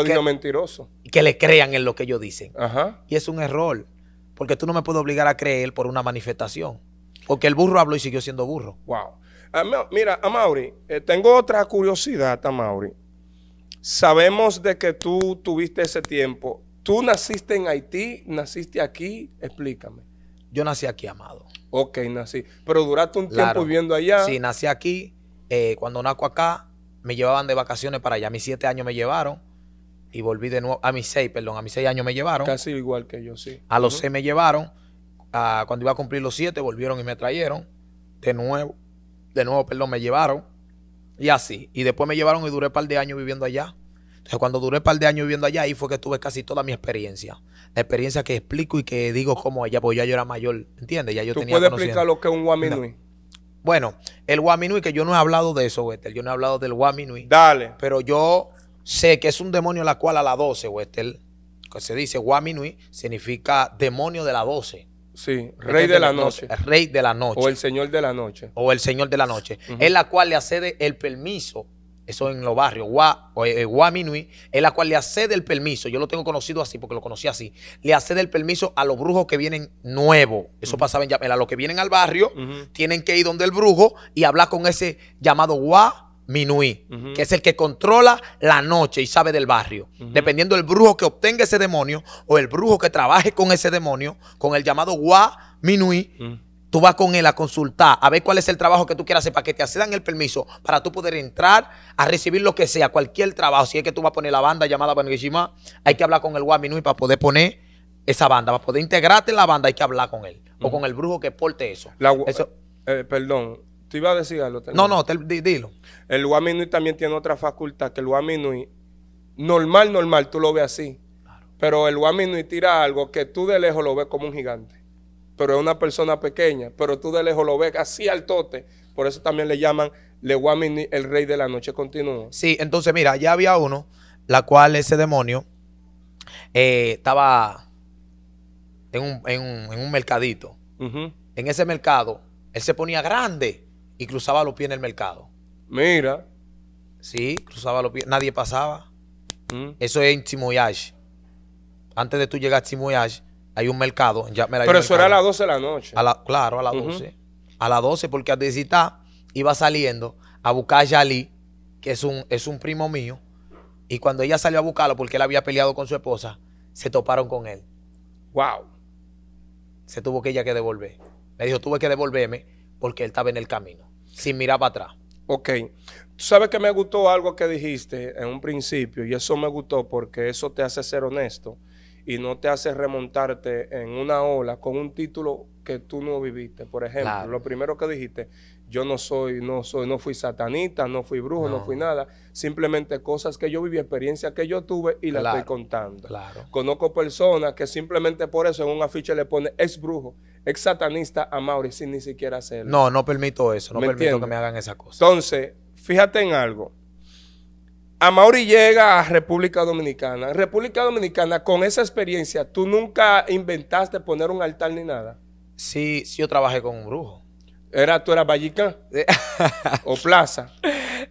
Speaker 1: que le crean en lo que ellos dicen. Ajá. Y es un error, porque tú no me puedes obligar a creer por una manifestación. Porque el burro habló y siguió siendo burro. Wow.
Speaker 2: Ah, mira, Amaury, ah, eh, tengo otra curiosidad, ah, Mauri. Sabemos de que tú tuviste ese tiempo. ¿Tú naciste en Haití? ¿Naciste
Speaker 1: aquí? Explícame. Yo nací aquí, Amado. Ok, nací. Pero duraste un tiempo viviendo allá. Sí, nací aquí. Eh, cuando naco acá, me llevaban de vacaciones para allá. A mis siete años me llevaron y volví de nuevo. A mis seis, perdón, a mis seis años me llevaron. Casi
Speaker 2: igual que yo, sí.
Speaker 1: A los seis me llevaron. cuando iba a cumplir los siete, volvieron y me trajeron de nuevo de nuevo, perdón, me llevaron y así. Y después me llevaron y duré un par de años viviendo allá. Entonces, cuando duré un par de años viviendo allá, ahí fue que tuve casi toda mi experiencia. La experiencia que explico y que digo como allá, porque ya yo era mayor, ¿entiendes? Ya yo ¿Tú puedes explicar lo que es un waminui Bueno, el Guaminui, que yo no he hablado de eso, Wester. Yo no he hablado del Guaminui. Dale. Pero yo sé que es un demonio la cual a la 12, Wester, que se dice Guaminui, significa demonio de la 12. Sí, Rey de, la Noche. Rey de la Noche. O el Señor de la Noche. O el Señor de la Noche. Es la cual le accede el permiso, eso en los barrios, Gua, eh, Guaminui, es la cual le accede el permiso, yo lo tengo conocido así porque lo conocí así, le accede el permiso a los brujos que vienen nuevos. Eso pasaba en A Los que vienen al barrio tienen que ir donde el brujo y hablar con ese llamado Gua Minuí, que es el que controla la noche y sabe del barrio. Dependiendo del brujo que obtenga ese demonio o el brujo que trabaje con ese demonio, con el llamado gua Minuí, tú vas con él a consultar, a ver cuál es el trabajo que tú quieras hacer para que te accedan el permiso para tú poder entrar a recibir lo que sea, cualquier trabajo. Si es que tú vas a poner la banda llamada Banguishima, hay que hablar con el Gua Minui para poder poner esa banda. Para poder integrarte en la banda hay que hablar con él o con el brujo que porte eso. Eh, perdón,
Speaker 2: Tú ibas a decir algo. No, no, dilo. El Guaminui también tiene otra facultad, que el Guaminui, normal, normal, tú lo ves así. Pero el Guaminui tira algo que tú de lejos lo ves como un gigante. Pero es una persona pequeña, pero tú de lejos lo ves así al tote. Por eso también le llaman Le el rey de la noche continua.
Speaker 1: Sí, entonces mira, ya había uno, la cual ese demonio eh, estaba en un, en mercadito. En ese mercado, él se ponía grande y cruzaba los pies en el mercado. Mira. Sí, cruzaba los pies. Nadie pasaba. Mm. Eso es en Antes de tú llegar a Timoyage, hay un mercado. Pero eso era a las 12 de la noche. claro, a las 12. A las 12, porque Adesita iba saliendo a buscar a Yali, que es un, es un primo mío. Y cuando ella salió a buscarlo, porque él había peleado con su esposa, se toparon con él. ¡Wow! Se tuvo que ella que devolver. Me dijo, tuve que devolverme porque él estaba en el camino sin mirar para atrás. Ok. Tú sabes que me gustó algo que dijiste en un
Speaker 2: principio y eso me gustó porque eso te hace ser honesto y no te hace remontarte en una ola con un título que tú no viviste. Por ejemplo, lo primero que dijiste, yo no soy, no soy, no fui satanista, no fui brujo, no, fui nada. Simplemente cosas que yo viví, experiencias que yo tuve y las estoy contando. Conozco personas que simplemente por eso en un afiche le pone ex brujo, ex satanista a Mauri sin ni siquiera hacerlo. No, no permito eso, no permito que me hagan esa cosa. Entonces, fíjate en algo. A Mauri llega a República Dominicana. República Dominicana, con esa experiencia, ¿tú nunca inventaste poner un altar ni nada? Sí, sí, yo trabajé con un brujo. Era, ¿Tú eras Vallica?
Speaker 1: [laughs] ¿O Plaza?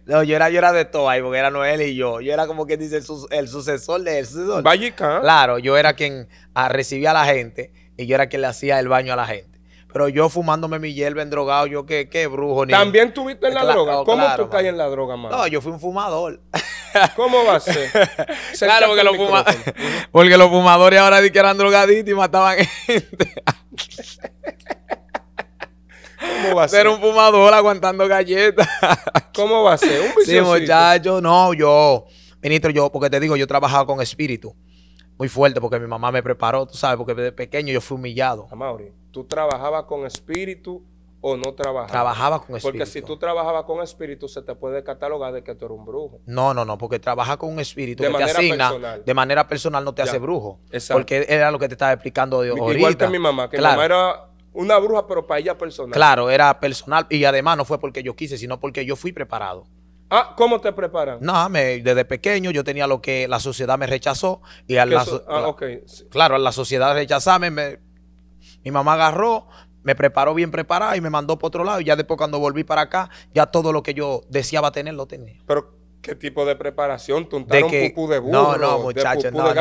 Speaker 1: No, yo era, yo era de todo ahí, porque era Noel y yo. Yo era como que dice el, sucesor de él. Claro, yo era quien ah, recibía a la gente y yo era quien le hacía el baño a la gente. Pero yo fumándome mi hierba drogado, yo qué, qué brujo. Ni... ¿También tuviste en la droga? ¿Cómo tú caes en la droga, mano? No, yo fui un fumador. [laughs] ¿Cómo va a ser? [laughs] claro, porque, porque los fumadores ahora que eran drogaditos y mataban gente ser? un fumador aguantando galletas. [laughs] ¿Cómo va a ser? Un Sí, muchacho, no, yo. Ministro, yo, porque te digo, yo trabajaba con espíritu muy fuerte porque mi mamá me preparó, tú sabes, porque desde pequeño yo fui humillado. Amaury, ah,
Speaker 2: ¿tú trabajabas con espíritu o no trabajabas? Trabajaba con espíritu. Porque si tú trabajabas con espíritu, se te puede catalogar de que tú eres un brujo.
Speaker 1: No, no, no, porque trabaja con un espíritu de manera personal. de manera personal, no te hace brujo. exacto. Porque era lo que te estaba explicando de ahorita. Igual que mi mamá, que mi mamá
Speaker 2: era una bruja, pero para ella personal. Claro,
Speaker 1: era personal y además no fue porque yo quise, sino porque yo fui preparado. Ah, ¿cómo te preparan? No, me, desde pequeño yo tenía lo que la sociedad me rechazó y a la, ah, claro, la sociedad rechazame, mi mamá agarró, me preparó bien preparada y me mandó para otro lado y ya después cuando volví para acá, ya todo lo que yo deseaba tener lo tenía. Pero
Speaker 2: ¿Qué tipo de preparación? ¿Tuntaron de de burro? No, no, muchachos. no,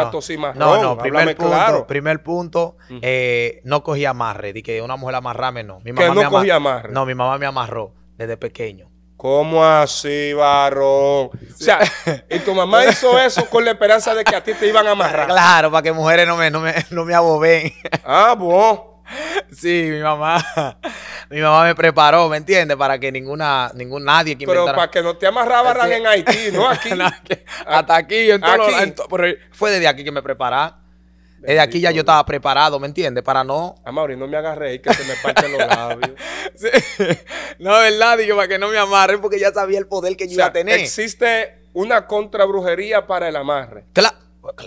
Speaker 2: no. primero. primer punto, claro.
Speaker 1: primer punto, eh, no cogí amarre. Di que una mujer amarrame, no. Mi ¿Que no cogí amarre? No, mi mamá me amarró desde pequeño.
Speaker 2: ¿Cómo así, barro? O sea, y tu mamá
Speaker 1: [laughs] hizo eso con la esperanza de que a ti te iban a amarrar. Claro, para que mujeres no me, no me, no me aboben. Ah, vos. Sí, mi mamá. Mi mamá me preparó, ¿me entiendes? Para que ninguna, ningún nadie que Pero para que no te amarraban en Haití, [laughs] no aquí. Hasta aquí, fue desde aquí que me preparé.
Speaker 2: Desde aquí ya yo
Speaker 1: estaba preparado, ¿me entiendes? Para no. A no me agarré y que se me parten los labios. [laughs] sí. No, verdad, digo, para que no me amarren, porque ya sabía el poder que yo iba a tener. Existe una contrabrujería para el amarre. Claro,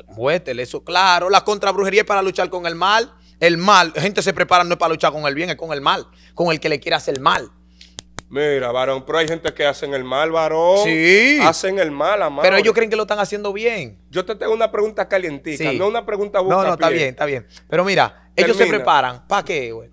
Speaker 1: muétele eso, claro. La contrabrujería es para luchar con el mal. El mal, gente se prepara no es para luchar con el bien, es con el mal, con el que le quiere hacer mal. Mira,
Speaker 2: varón, pero hay gente que hacen el mal, varón. Sí. Hacen el mal, amado. Pero ellos creen que lo están haciendo bien. Yo te tengo una pregunta calientita, no una pregunta buena. No, no, está bien, está bien.
Speaker 1: Pero mira, ellos se preparan.
Speaker 2: ¿Para qué, güey?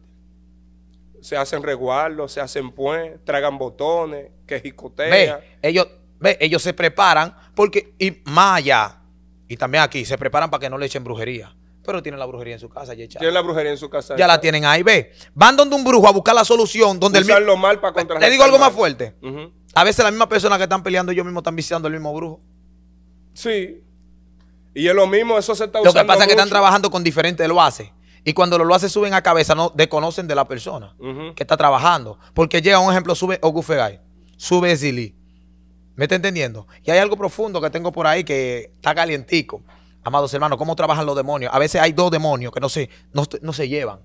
Speaker 2: Se hacen resguardos, se hacen pues, tragan botones, que jicotean.
Speaker 1: ellos, ve, ellos se preparan porque, y más allá, y también aquí, se preparan para que no le echen brujería
Speaker 2: pero tienen la brujería en su casa ya la brujería en su casa. Ya, la
Speaker 1: tienen ahí, ve. Van donde un brujo a buscar la solución, donde el mismo...
Speaker 2: mal para Le digo algo más fuerte.
Speaker 1: A veces las mismas personas que están peleando yo mismo, están viciando el mismo brujo. Sí. Y es lo mismo, eso se está usando. Lo que pasa es que están trabajando con diferentes lo hace. Y cuando lo, lo hace suben a cabeza, no desconocen de la persona que está trabajando. Porque llega un ejemplo, sube Ogufegay. sube Zili. ¿Me está entendiendo? Y hay algo profundo que tengo por ahí que está calientico. Amados hermanos, ¿cómo trabajan los demonios? A veces hay dos demonios que no se, no, se llevan.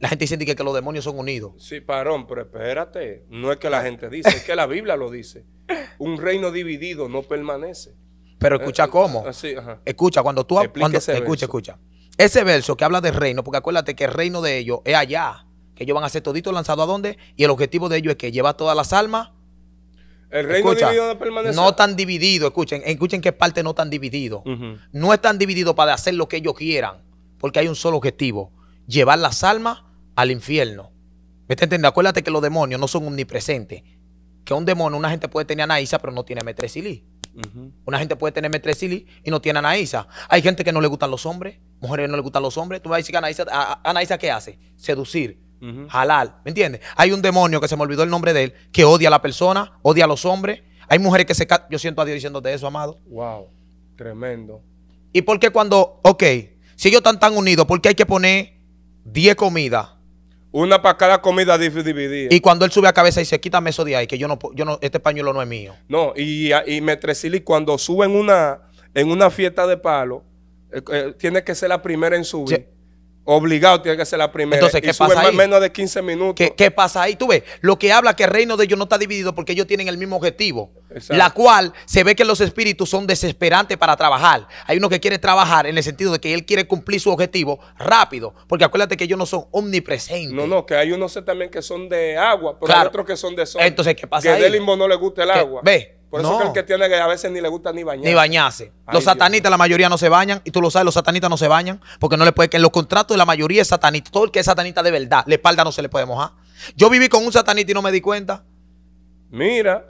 Speaker 1: La gente dice que, los demonios son unidos.
Speaker 2: Sí, parón, pero espérate. No es que la gente dice, es que la Biblia lo dice. Un reino dividido no permanece. Pero eh, escucha eh,
Speaker 1: cómo. Así, ah, Escucha, cuando tú... cuando, escucha, escucha. Ese verso que habla de reino, porque acuérdate que el reino de ellos es allá. Que ellos van a ser toditos lanzados a dónde. Y el objetivo de ellos es que lleva todas las almas el reino dividido permanece. No tan dividido, escuchen, escuchen qué parte no tan dividido. No están divididos para hacer lo que ellos quieran, porque hay un solo objetivo: llevar las almas al infierno. ¿Me está entendiendo? Acuérdate que los demonios no son omnipresentes. Que un demonio, una gente puede tener anaísa, pero no tiene metresilí. Una gente puede tener metresilí y no tiene anaísa. Hay gente que no le gustan los hombres, mujeres no le gustan los hombres. Tú vas a decir que anaísa, anaísa ¿qué hace? Seducir Halal, ¿me entiendes? Hay un demonio que se me olvidó el nombre de él, que odia a la persona, odia a los hombres. Hay mujeres que se... Yo siento a Dios diciéndote eso, amado. Wow, tremendo. ¿Y por qué cuando, ok, si ellos están tan unidos, por qué hay que poner 10 comidas? Una para cada comida dividida. Y cuando él sube a cabeza y dice, quítame eso de ahí, que yo no, yo no, este pañuelo no es mío.
Speaker 2: No, y, y Metresili cuando sube en una, en una fiesta de palo, eh, eh, tiene que ser la primera en subir. Sí. Obligado tiene que ser la primera. Entonces, ¿qué pasa ahí? menos
Speaker 1: de 15 minutos. ¿Qué, pasa ahí? Tú ves, lo que habla que el reino de ellos no está dividido porque ellos tienen el mismo objetivo. La cual se ve que los espíritus son desesperantes para trabajar. Hay uno que quiere trabajar en el sentido de que él quiere cumplir su objetivo rápido. Porque acuérdate que ellos no son omnipresentes. No, no, que hay unos
Speaker 2: también que son de agua, pero hay otros que son de sol. Entonces, ¿qué pasa que ahí? Que mismo no le gusta el agua. Ve, por eso es que el que tiene que a veces ni le gusta ni bañarse. Ni bañarse. los satanistas,
Speaker 1: la mayoría no se bañan. Y tú lo sabes, los satanistas no se bañan. Porque no le puede. Que en los contratos de la mayoría es satanista. Todo el que es satanista de verdad, la espalda no se le puede mojar. Yo viví con un satanista y no me di cuenta. Mira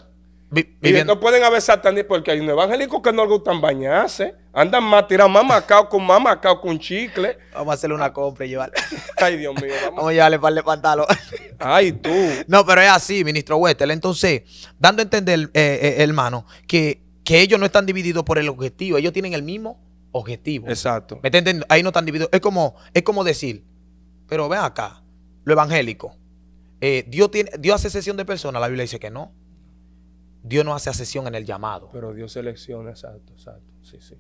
Speaker 1: no pueden haber satanistas porque hay un evangélico que no le gustan
Speaker 2: bañarse. Andan más tirados, más macao con más macao con chicle. Vamos a hacerle una compra y llevarle.
Speaker 1: [laughs] Ay, Dios mío. Vamos, a llevarle para de pantalón. [laughs] Ay, tú. No, pero es así, ministro Wester. Entonces, dando a entender, eh, eh, hermano, que, ellos no están divididos por el objetivo. Ellos tienen el mismo objetivo. Exacto. ¿Me Ahí no están divididos. Es como, es como decir, pero ven acá, lo evangélico. Eh, Dios, tiene, Dios hace sesión de personas. La Biblia dice que no. Dios no hace asesión en el llamado. Pero Dios selecciona, exacto, exacto. Sí, sí.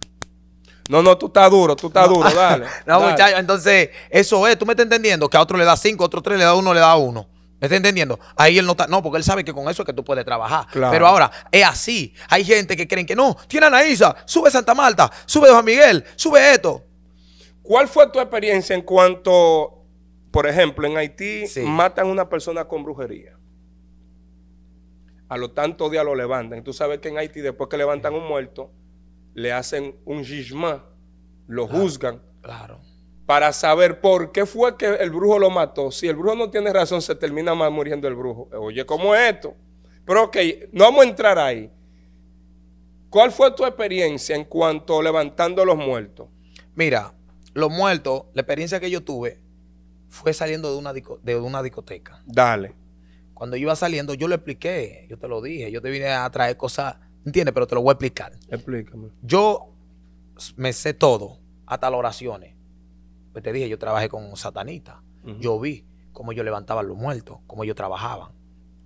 Speaker 2: No, no, tú estás duro, tú estás duro, dale. [laughs] no, muchacho,
Speaker 1: entonces, eso es, tú me estás entendiendo, que a otro le da cinco, a otro tres, le da uno, le da uno. ¿Me estás entendiendo? Ahí él no está. No, porque él sabe que con eso es que tú puedes trabajar. Pero ahora, es así. Hay gente que creen que no. Tiene Anaísa, sube Santa Marta, sube Juan Miguel, sube esto. ¿Cuál fue tu experiencia en cuanto,
Speaker 2: por ejemplo, en Haití matan a una persona con brujería? a lo tanto día lo levantan. Tú sabes que en Haití, después que levantan un muerto, le hacen un jugement lo juzgan. Claro. Para saber por qué fue que el brujo lo mató. Si el brujo no tiene razón, se termina más muriendo el brujo. Oye, ¿cómo es esto? Pero ok, no vamos a entrar ahí. ¿Cuál fue tu experiencia en
Speaker 1: cuanto levantando los muertos? Mira, los muertos, la experiencia que yo tuve fue saliendo de una, de una discoteca. Dale. Cuando iba saliendo, yo lo expliqué, yo te lo dije, yo te vine a traer cosas, ¿entiendes? Pero te lo voy a explicar. Explícame. Yo me sé todo, hasta las oraciones. Pues te dije, yo trabajé con Satanita. Yo vi cómo ellos levantaban los muertos, cómo ellos trabajaban.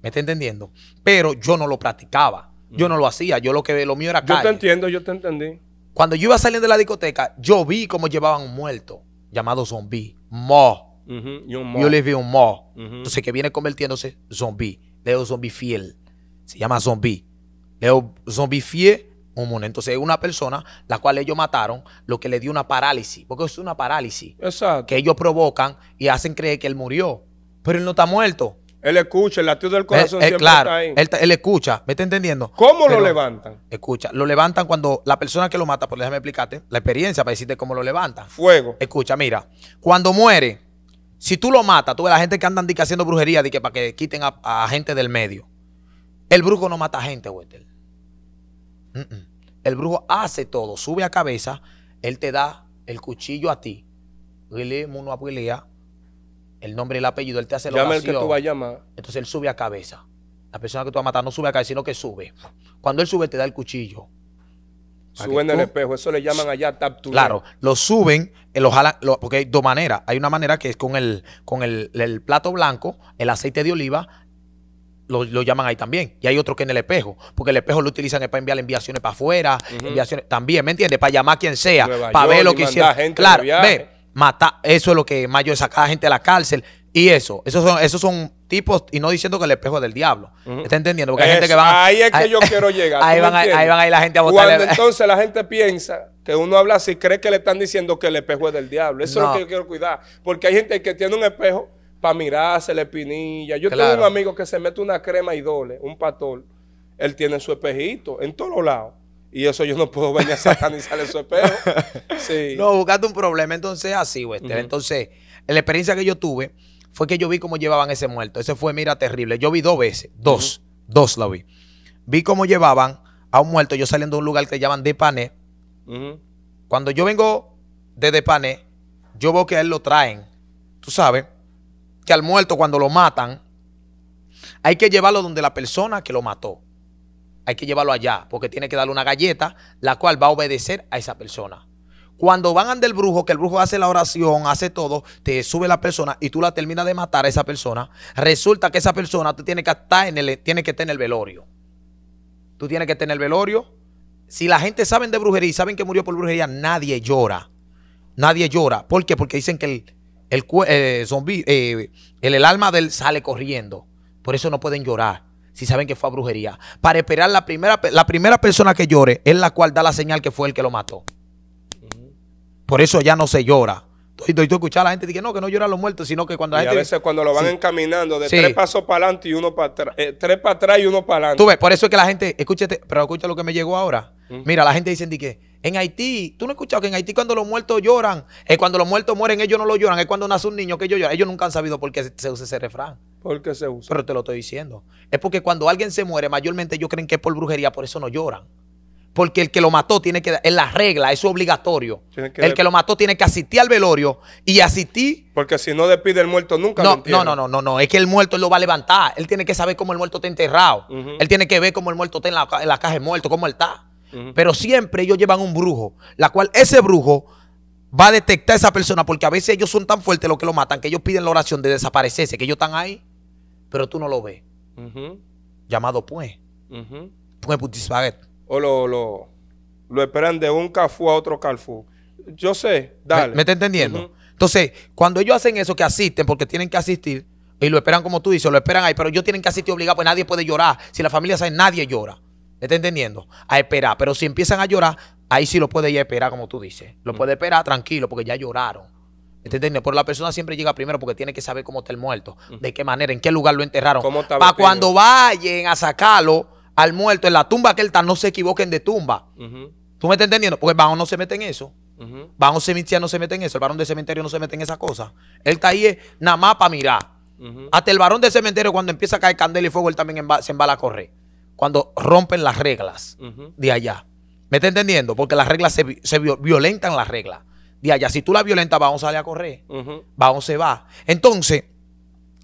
Speaker 1: ¿Me está entendiendo? Pero yo no lo practicaba. Yo no lo hacía. Yo lo que lo mío era calle. Yo te entiendo, yo te entendí. Cuando yo iba saliendo de la discoteca, yo vi cómo llevaban un muerto llamado zombie, mo, yo le vi un mo. Entonces, que viene convirtiéndose zombie. Leo zombie fiel. Se llama zombie. Leo zombie fiel. Entonces, es una persona la cual ellos mataron, lo que le dio una parálisis. Porque es una parálisis. Exacto. Que ellos provocan y hacen creer que él murió. Pero él no está muerto. Él escucha, el latido del eh, corazón eh, claro, ahí. Él, escucha, ¿me está entendiendo? ¿Cómo lo levantan? Escucha, lo levantan cuando la persona que lo mata, por déjame explicarte, la experiencia para decirte cómo lo levantan. Fuego. Escucha, mira, cuando muere, si tú lo matas, tú ves la gente que andan haciendo brujería de que para que quiten a, gente del medio. El brujo no mata gente, Wetter. El brujo hace todo, sube a cabeza, él te da el cuchillo a ti. El nombre y el apellido, él te hace la Llama el que tú vas a llamar. Entonces él sube a cabeza. La persona que tú vas a matar no sube a cabeza, sino que sube. Cuando él sube, te da el cuchillo Suben el espejo, eso le llaman allá tap Claro, lo suben, eh, lo jalan, porque hay dos maneras. Hay una manera que es con el, con el, plato blanco, el aceite de oliva, lo, llaman ahí también. Y hay otro que en el espejo, porque el espejo lo utilizan eh, para enviar enviaciones para afuera, también, ¿me entiendes? Para llamar a quien sea, para ver lo que hicieron. Claro, ve, mata eso es lo que más saca la gente de la cárcel. Y eso, esos son, esos son tipos, y no diciendo que el espejo es del diablo. ¿Está entendiendo? Porque hay gente que va. Ahí es que yo quiero llegar. [laughs] Ahí van, ahí, ahí van, ahí la gente a votar. Cuando
Speaker 2: entonces la gente piensa que uno habla así, cree que le están diciendo que el espejo es del diablo. Eso es lo que yo quiero cuidar. Porque hay gente que tiene un espejo para mirarse la espinilla. Yo tengo un amigo que se mete una crema y dole, un pastor. Él tiene su espejito en todos lados. Y eso yo no puedo venir a Satanizarle su espejo. [laughs]
Speaker 1: No, buscate un problema. Entonces, así, Wester. Entonces, la experiencia que yo tuve fue que yo vi cómo llevaban ese muerto. Ese fue, mira, terrible. Yo vi dos veces, dos, dos la vi. Vi cómo llevaban a un muerto, yo saliendo de un lugar que llaman Depané. Cuando yo vengo de Depané, yo veo que a él lo traen. Tú sabes que al muerto cuando lo matan, hay que llevarlo donde la persona que lo mató. Hay que llevarlo allá, porque tiene que darle una galleta, la cual va a obedecer a esa persona. Cuando van ante brujo, que el brujo hace la oración, hace todo, te sube la persona y tú la terminas de matar a esa persona, resulta que esa persona tú tiene que estar en el, tiene que estar en el velorio. Tú tienes que tener el velorio. Si la gente sabe de brujería y saben que murió por brujería, nadie llora. Nadie llora. ¿Por qué? Porque dicen que el, el, de eh, zombi, eh, el, el alma del sale corriendo. Por eso no pueden llorar si saben que fue a brujería. Para esperar la primera, la primera persona que llore es la cual da la señal que fue el que lo mató. Por eso ya no se llora. Y tú escuchas a la gente que no, que no lloran los muertos, sino que cuando la A veces cuando lo van
Speaker 2: encaminando, de tres pasos para adelante y uno para atrás, eh, tres para atrás y uno para adelante. Tú ves, por
Speaker 1: eso es que la gente, escúchate, pero escucha lo que me llegó ahora. Mm. Mira, la gente dice que en Haití, tú no has escuchado que en Haití cuando los muertos lloran, es eh, cuando los muertos mueren, ellos no lo lloran, es cuando nace un niño que ellos lloran. Ellos nunca han sabido por qué se usa ese refrán. ¿Por qué se usa? Pero te lo estoy diciendo. Es porque cuando alguien se muere, mayormente ellos creen que es por brujería, por eso no lloran. Porque el que lo mató tiene que, es la regla, es obligatorio. el que lo mató tiene que asistir al velorio y asistir. Porque si no despide el muerto nunca. No, no, no, no, no, es que el muerto lo va a levantar. Él tiene que saber cómo el muerto está enterrado. Él tiene que ver cómo el muerto está en la, caja de muerto, cómo él está. Pero siempre ellos llevan un brujo, la cual ese brujo va a detectar a esa persona, porque a veces ellos son tan fuertes los que lo matan que ellos piden la oración de desaparecerse, que ellos están ahí, pero tú no lo ves. Llamado pues. Pues
Speaker 2: o lo, lo, esperan de un carfú a otro carfú. Yo sé, dale. ¿Me, está entendiendo?
Speaker 1: Entonces, cuando ellos hacen eso, que asisten porque tienen que asistir, y lo esperan como tú dices, lo esperan ahí, pero ellos tienen que asistir obligado, pues nadie puede llorar. Si la familia sabe, nadie llora. ¿Me está entendiendo? A esperar. Pero si empiezan a llorar, ahí sí lo puede ya esperar, como tú dices. Lo puede esperar tranquilo, porque ya lloraron. ¿Entendiendo? Pero la persona siempre llega primero porque tiene que saber cómo está el muerto, de qué manera, en qué lugar lo enterraron. Para cuando vayan a sacarlo, al muerto en la tumba que él está, no se equivoquen de tumba. ¿Tú me estás entendiendo? Porque el no se mete en eso. Uh no se mete en eso. El varón de cementerio no se mete en esa cosa. Él está ahí eh, nada más para mirar. Hasta el varón de cementerio, cuando empieza a caer candela y fuego, él también se embala a correr. Cuando rompen las reglas de allá. ¿Me estás entendiendo? Porque las reglas se, violentan las reglas. De allá, si tú la violentas, a sale a correr. vamos se va. Entonces,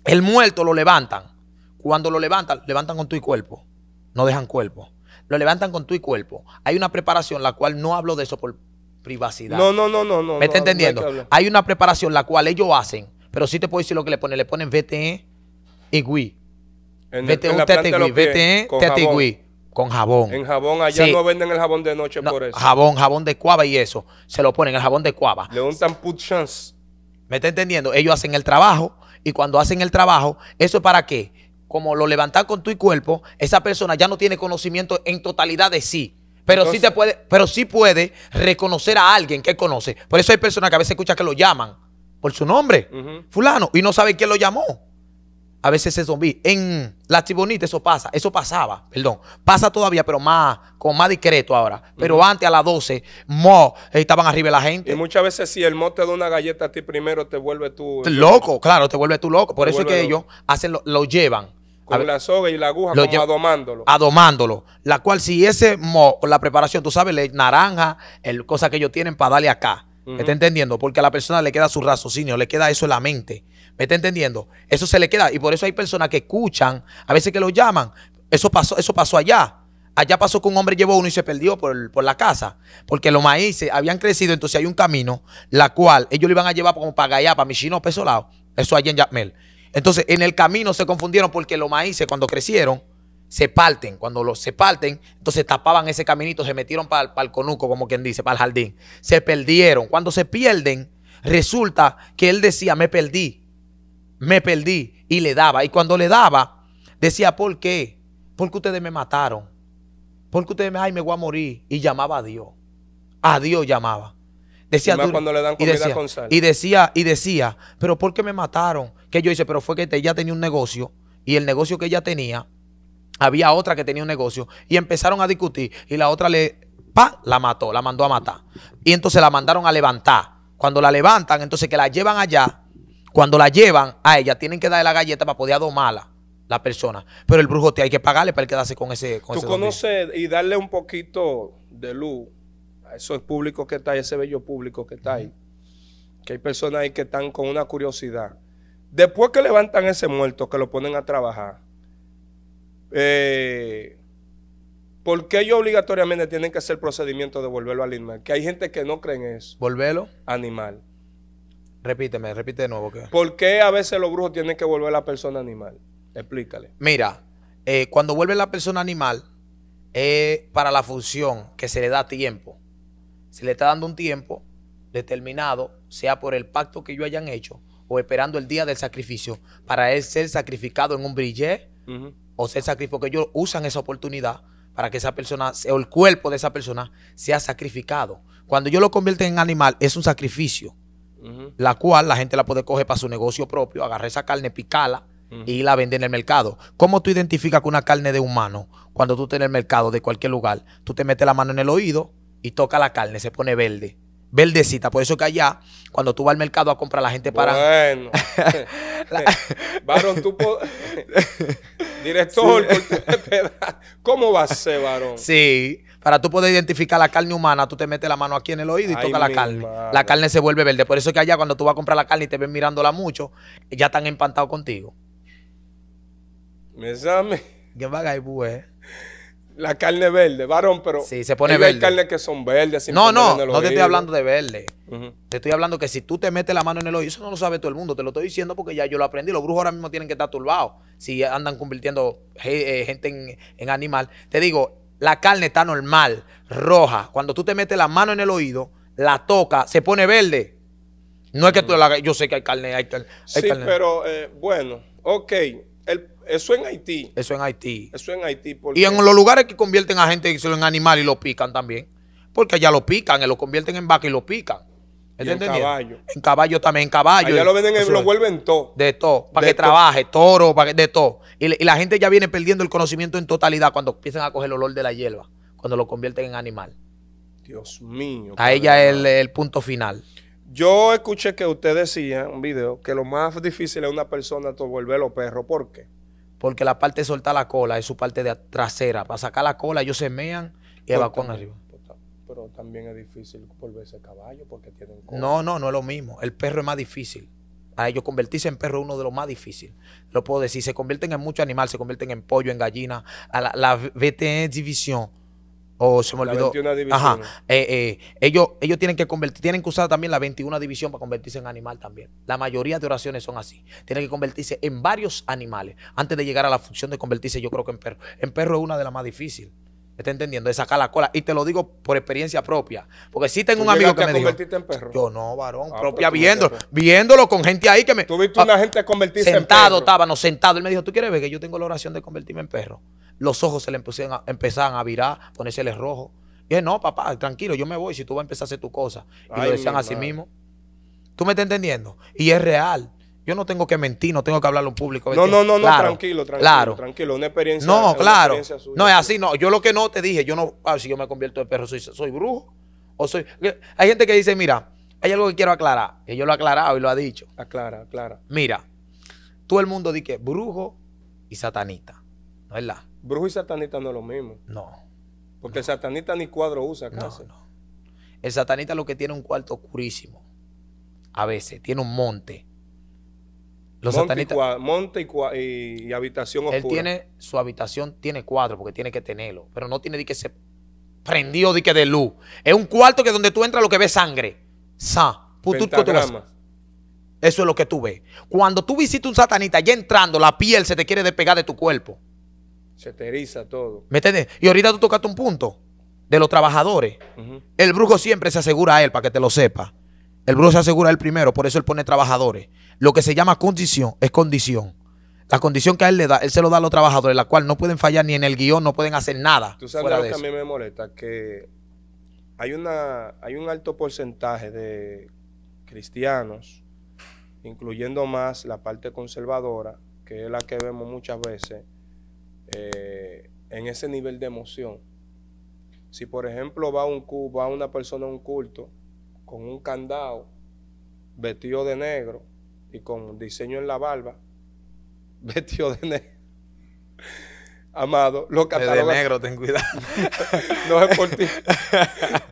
Speaker 1: el muerto lo levantan. Cuando lo levantan, levantan con tu cuerpo no dejan cuerpo. Lo levantan con tu y cuerpo. Hay una preparación la cual no hablo de eso por privacidad. No, no, no, no. no ¿Me está entendiendo? hay, una preparación la cual ellos hacen, pero sí te puedo decir lo que le ponen. Le ponen VTE y GUI. VTE, y e gui, VTE, e, e GUI. Con jabón. En jabón, allá no
Speaker 2: venden el jabón de noche por eso. Jabón,
Speaker 1: jabón de cuava y eso. Se lo ponen, el jabón de cuava. Le untan put chance. ¿Me está entendiendo? Ellos hacen el trabajo y cuando hacen el trabajo, ¿eso para qué? como lo levantar con tu cuerpo, esa persona ya no tiene conocimiento en totalidad de sí. Pero sí te puede, pero sí puede reconocer a alguien que conoce. Por eso hay personas que a veces escuchan que lo llaman por su nombre, fulano, y no sabe quién lo llamó. A veces es zombie. En la Chibonita eso pasa, eso pasaba, perdón. Pasa todavía, pero más, con más discreto ahora. Pero antes a las 12, mo, estaban arriba la gente. Y muchas
Speaker 2: veces si el mo te da una galleta a ti primero, te vuelve tú. Loco,
Speaker 1: claro, te vuelve tú loco. Por eso es que ellos hacen lo, lo llevan
Speaker 2: con la soga y la aguja, como adomándolo.
Speaker 1: Adomándolo. La cual, si ese mo, la preparación, tú sabes, le, naranja, el, cosa que ellos tienen para darle acá. ¿Me está entendiendo? Porque a la persona le queda su raciocinio, le queda eso en la mente. ¿Me está entendiendo? Eso se le queda. Y por eso hay personas que escuchan, a veces que lo llaman. Eso pasó, eso pasó allá. Allá pasó que un hombre llevó uno y se perdió por, la casa. Porque los maíces habían crecido, entonces hay un camino, la cual ellos lo iban a llevar como para allá, para Michino, para Eso allá en Yatmel. Entonces, en el camino se confundieron porque los maíces cuando crecieron se parten. Cuando los se parten, entonces tapaban ese caminito, se metieron para, para el conuco, como quien dice, para el jardín. Se perdieron. Cuando se pierden, resulta que él decía, me perdí, me perdí. Y le daba. Y cuando le daba, decía, ¿por qué? Porque ustedes me mataron. Porque ustedes me, ay, me voy a morir. Y llamaba a Dios. A Dios llamaba. Decía, y, decía, y decía, pero ¿por qué me mataron? Que yo hice, pero fue que ella tenía un negocio y el negocio que ella tenía, había otra que tenía un negocio y empezaron a discutir y la otra le, pa, la mató, la mandó a matar. Y entonces la mandaron a levantar. Cuando la levantan, entonces que la llevan allá, cuando la llevan a ella, tienen que darle la galleta para poder domarla la persona. Pero el brujo te hay que pagarle para quedarse con ese. Con Tú conoces
Speaker 2: y darle un poquito de luz eso es público que está ahí, ese bello público que está ahí. Que hay personas ahí que están con una curiosidad. Después que levantan ese muerto, que lo ponen a trabajar, eh, ¿Por qué ellos obligatoriamente tienen que hacer el procedimiento de volverlo al animal? Que hay gente que no cree en eso.
Speaker 1: ¿Volverlo? Animal. Repíteme, repite de nuevo.
Speaker 2: ¿Por qué a veces los brujos tienen que volver a la persona animal? Explícale.
Speaker 1: Mira, eh, cuando vuelve la persona animal, es para la función que se le da tiempo. Se le está dando un tiempo determinado, sea por el pacto que ellos hayan hecho o esperando el día del sacrificio para él ser sacrificado en un brillé o ser sacrificado, que ellos usan esa oportunidad para que esa persona o el cuerpo de esa persona sea sacrificado. Cuando yo lo convierto en animal es un sacrificio, la cual la gente la puede coger para su negocio propio, agarrar esa carne, picarla y la vender en el mercado. ¿Cómo tú identificas con una carne de humano, cuando tú estás en el mercado de cualquier lugar, tú te metes la mano en el oído, y toca la carne, se pone verde. Verdecita, por eso que allá, cuando tú vas al mercado a comprar, la gente para. Bueno.
Speaker 2: [laughs] [laughs] varón, tú.
Speaker 1: [laughs] Director, ¿cómo va a ser, varón? Sí, para tú poder identificar la carne humana, tú te metes la mano aquí en el oído y toca la carne. La carne se vuelve verde. Por eso que allá, cuando tú vas a comprar la carne y te ven mirándola mucho, ya están empantados contigo.
Speaker 2: Me sabe. ¿Qué va a
Speaker 1: la carne verde, varón, pero. Sí, se pone verde. Hay carne que son verdes. No, no, no te estoy hablando de verde. Te estoy hablando que si tú te metes la mano en el oído, eso no lo sabe todo el mundo. Te lo estoy diciendo porque ya yo lo aprendí. Los brujos ahora mismo tienen que estar turbados si andan convirtiendo eh, gente en, animal. Te digo, la carne está normal, roja. Cuando tú te metes la mano en el oído, la toca, se pone verde. No es que tú la, yo sé que hay carne, hay, sí, pero
Speaker 2: eh, bueno, ok. El, eso en Haití. Eso en Haití. Eso en Haití. Y en los
Speaker 1: lugares que convierten a gente en animal y lo pican también. Porque allá lo pican, eh, lo convierten en vaca y lo pican. en caballo. En caballo también, en caballo. Ya lo venden, lo
Speaker 2: vuelven todo. De todo,
Speaker 1: para que trabaje, toro, de todo. Y, la gente ya viene perdiendo el conocimiento en totalidad cuando empiezan a coger el olor de la hierba, cuando lo convierten en animal.
Speaker 2: Dios mío.
Speaker 1: A ella es el, punto final.
Speaker 2: Yo escuché que usted decía en un video que lo más difícil es una persona volver los perros. ¿Por qué?
Speaker 1: Porque la parte de soltar la cola es su parte de trasera. Para sacar la cola, ellos se mean y con arriba.
Speaker 2: Pero también es difícil volverse caballo porque tienen
Speaker 1: cola. No, no, no es lo mismo. El perro es más difícil. A ellos convertirse en perro es uno de los más difíciles. Lo puedo decir. Se convierten en muchos animales, se convierten en pollo, en gallina. A la, la VTN e División o se me olvidó. Ajá. Eh, eh, ellos, ellos tienen que convertir, tienen que usar también la 21 división para convertirse en animal también. La mayoría de oraciones son así. Tienen que convertirse en varios animales antes de llegar a la función de convertirse, yo creo que en perro. En perro es una de las más difíciles. ¿Me está entendiendo? De sacar la cola. Y te lo digo por experiencia propia. Porque sí tengo un amigo que me dijo. en perro? Yo no, varón. Ah, propia pues viéndolo. Viéndolo con gente ahí que me... viste una ah, gente convertirse en perro. Sentado estábamos, sentado. Él me dijo, ¿tú quieres ver que yo tengo la oración de convertirme en perro? Los ojos se le empezaban a, empezaban a virar, ponérseles rojo. Y dije, no, papá, tranquilo, yo me voy si tú vas a empezar a hacer tu cosa. Y lo decían a sí mismo. ¿Tú me estás entendiendo? Y es real. Yo no tengo que mentir, no tengo que hablarle a un público. No, no, no, no, tranquilo, tranquilo, tranquilo. Una experiencia. No, claro. no es así, no. Yo lo que no te dije, yo no, ah, si yo me convierto en perro, soy, brujo. O soy. Hay gente que dice, mira, hay algo que quiero aclarar, que yo lo he aclarado y lo ha dicho. Aclara, aclara. Mira, todo el mundo dice brujo y satanita, ¿no es verdad? Brujo
Speaker 2: y satanita no es lo mismo. No. Porque satanita el ni cuadro usa casi.
Speaker 1: El satanita lo que tiene un cuarto oscurísimo. A veces, tiene un monte. monte, y habitación oscura. tiene su habitación, tiene cuadro, porque tiene que tenerlo. Pero no tiene de que se prendió de que de luz. Es un cuarto que donde tú entras lo que ves sangre. Sa, eso es lo que tú ves. Cuando tú visitas un satanita ya entrando, la piel se te quiere despegar de tu cuerpo. Se ateriza todo. ¿Me entiendes? Y ahorita tú tocaste un punto de los trabajadores. El brujo siempre se asegura a él, para que te lo sepa. El brujo se asegura a él primero, por eso él pone trabajadores. Lo que se llama condición es condición. La condición que a él le da, él se lo da a los trabajadores, la cual no pueden fallar ni en el guión, no pueden hacer nada. Tú sabes lo que a mí
Speaker 2: me molesta, que hay, una, hay un alto porcentaje de cristianos, incluyendo más la parte conservadora, que es la que vemos muchas veces,
Speaker 1: eh,
Speaker 2: en ese nivel de emoción. Si por ejemplo va, un, una persona a un culto con un candado, vestido de negro y con diseño en la barba, [laughs] vestido de negro. Amado, lo catalogan. De negro, ten cuidado. [laughs] no es por ti.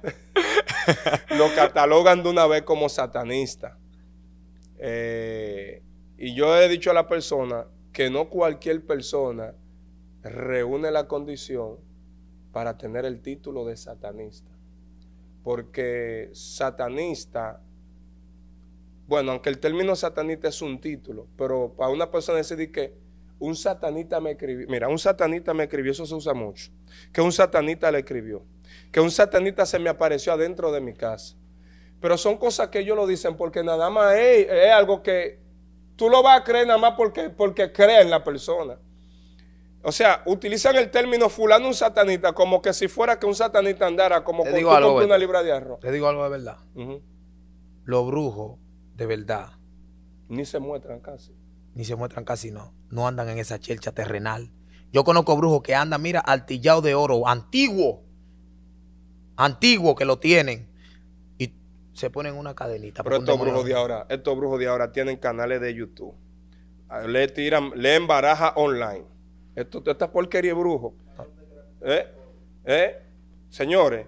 Speaker 2: [laughs] lo catalogan de una vez como satanista. Eh, y yo he dicho a la persona que no cualquier persona reúne la condición para tener el título de satanista. Porque satanista, bueno, aunque el término satanista es un título, pero para una persona decir que un satanista me escribió, mira, un satanista me escribió, eso se usa mucho, que un satanista le escribió, que un satanista se me apareció adentro de mi casa. Pero son cosas que ellos lo dicen porque nada más es, algo que tú lo vas a creer nada más porque, porque crees en la persona. O sea, utilizan el término fulano un satanita como que si fuera que un satanita andara como con una libra de arroz. Te digo algo de verdad.
Speaker 1: Los brujos,
Speaker 2: de verdad. Ni se muestran
Speaker 1: casi. Ni se muestran casi, no. No andan en esa chelcha terrenal. Yo conozco brujos que andan, mira, altillado de oro, antiguo. Antiguo que lo tienen Y se ponen una cadenita. Pero estos brujos de ahora,
Speaker 2: estos brujos de ahora tienen canales de YouTube. Ah, le tiran, leen baraja online. Esto, esta porquería brujo. Ah. ¿Eh? ¿Eh? Señores,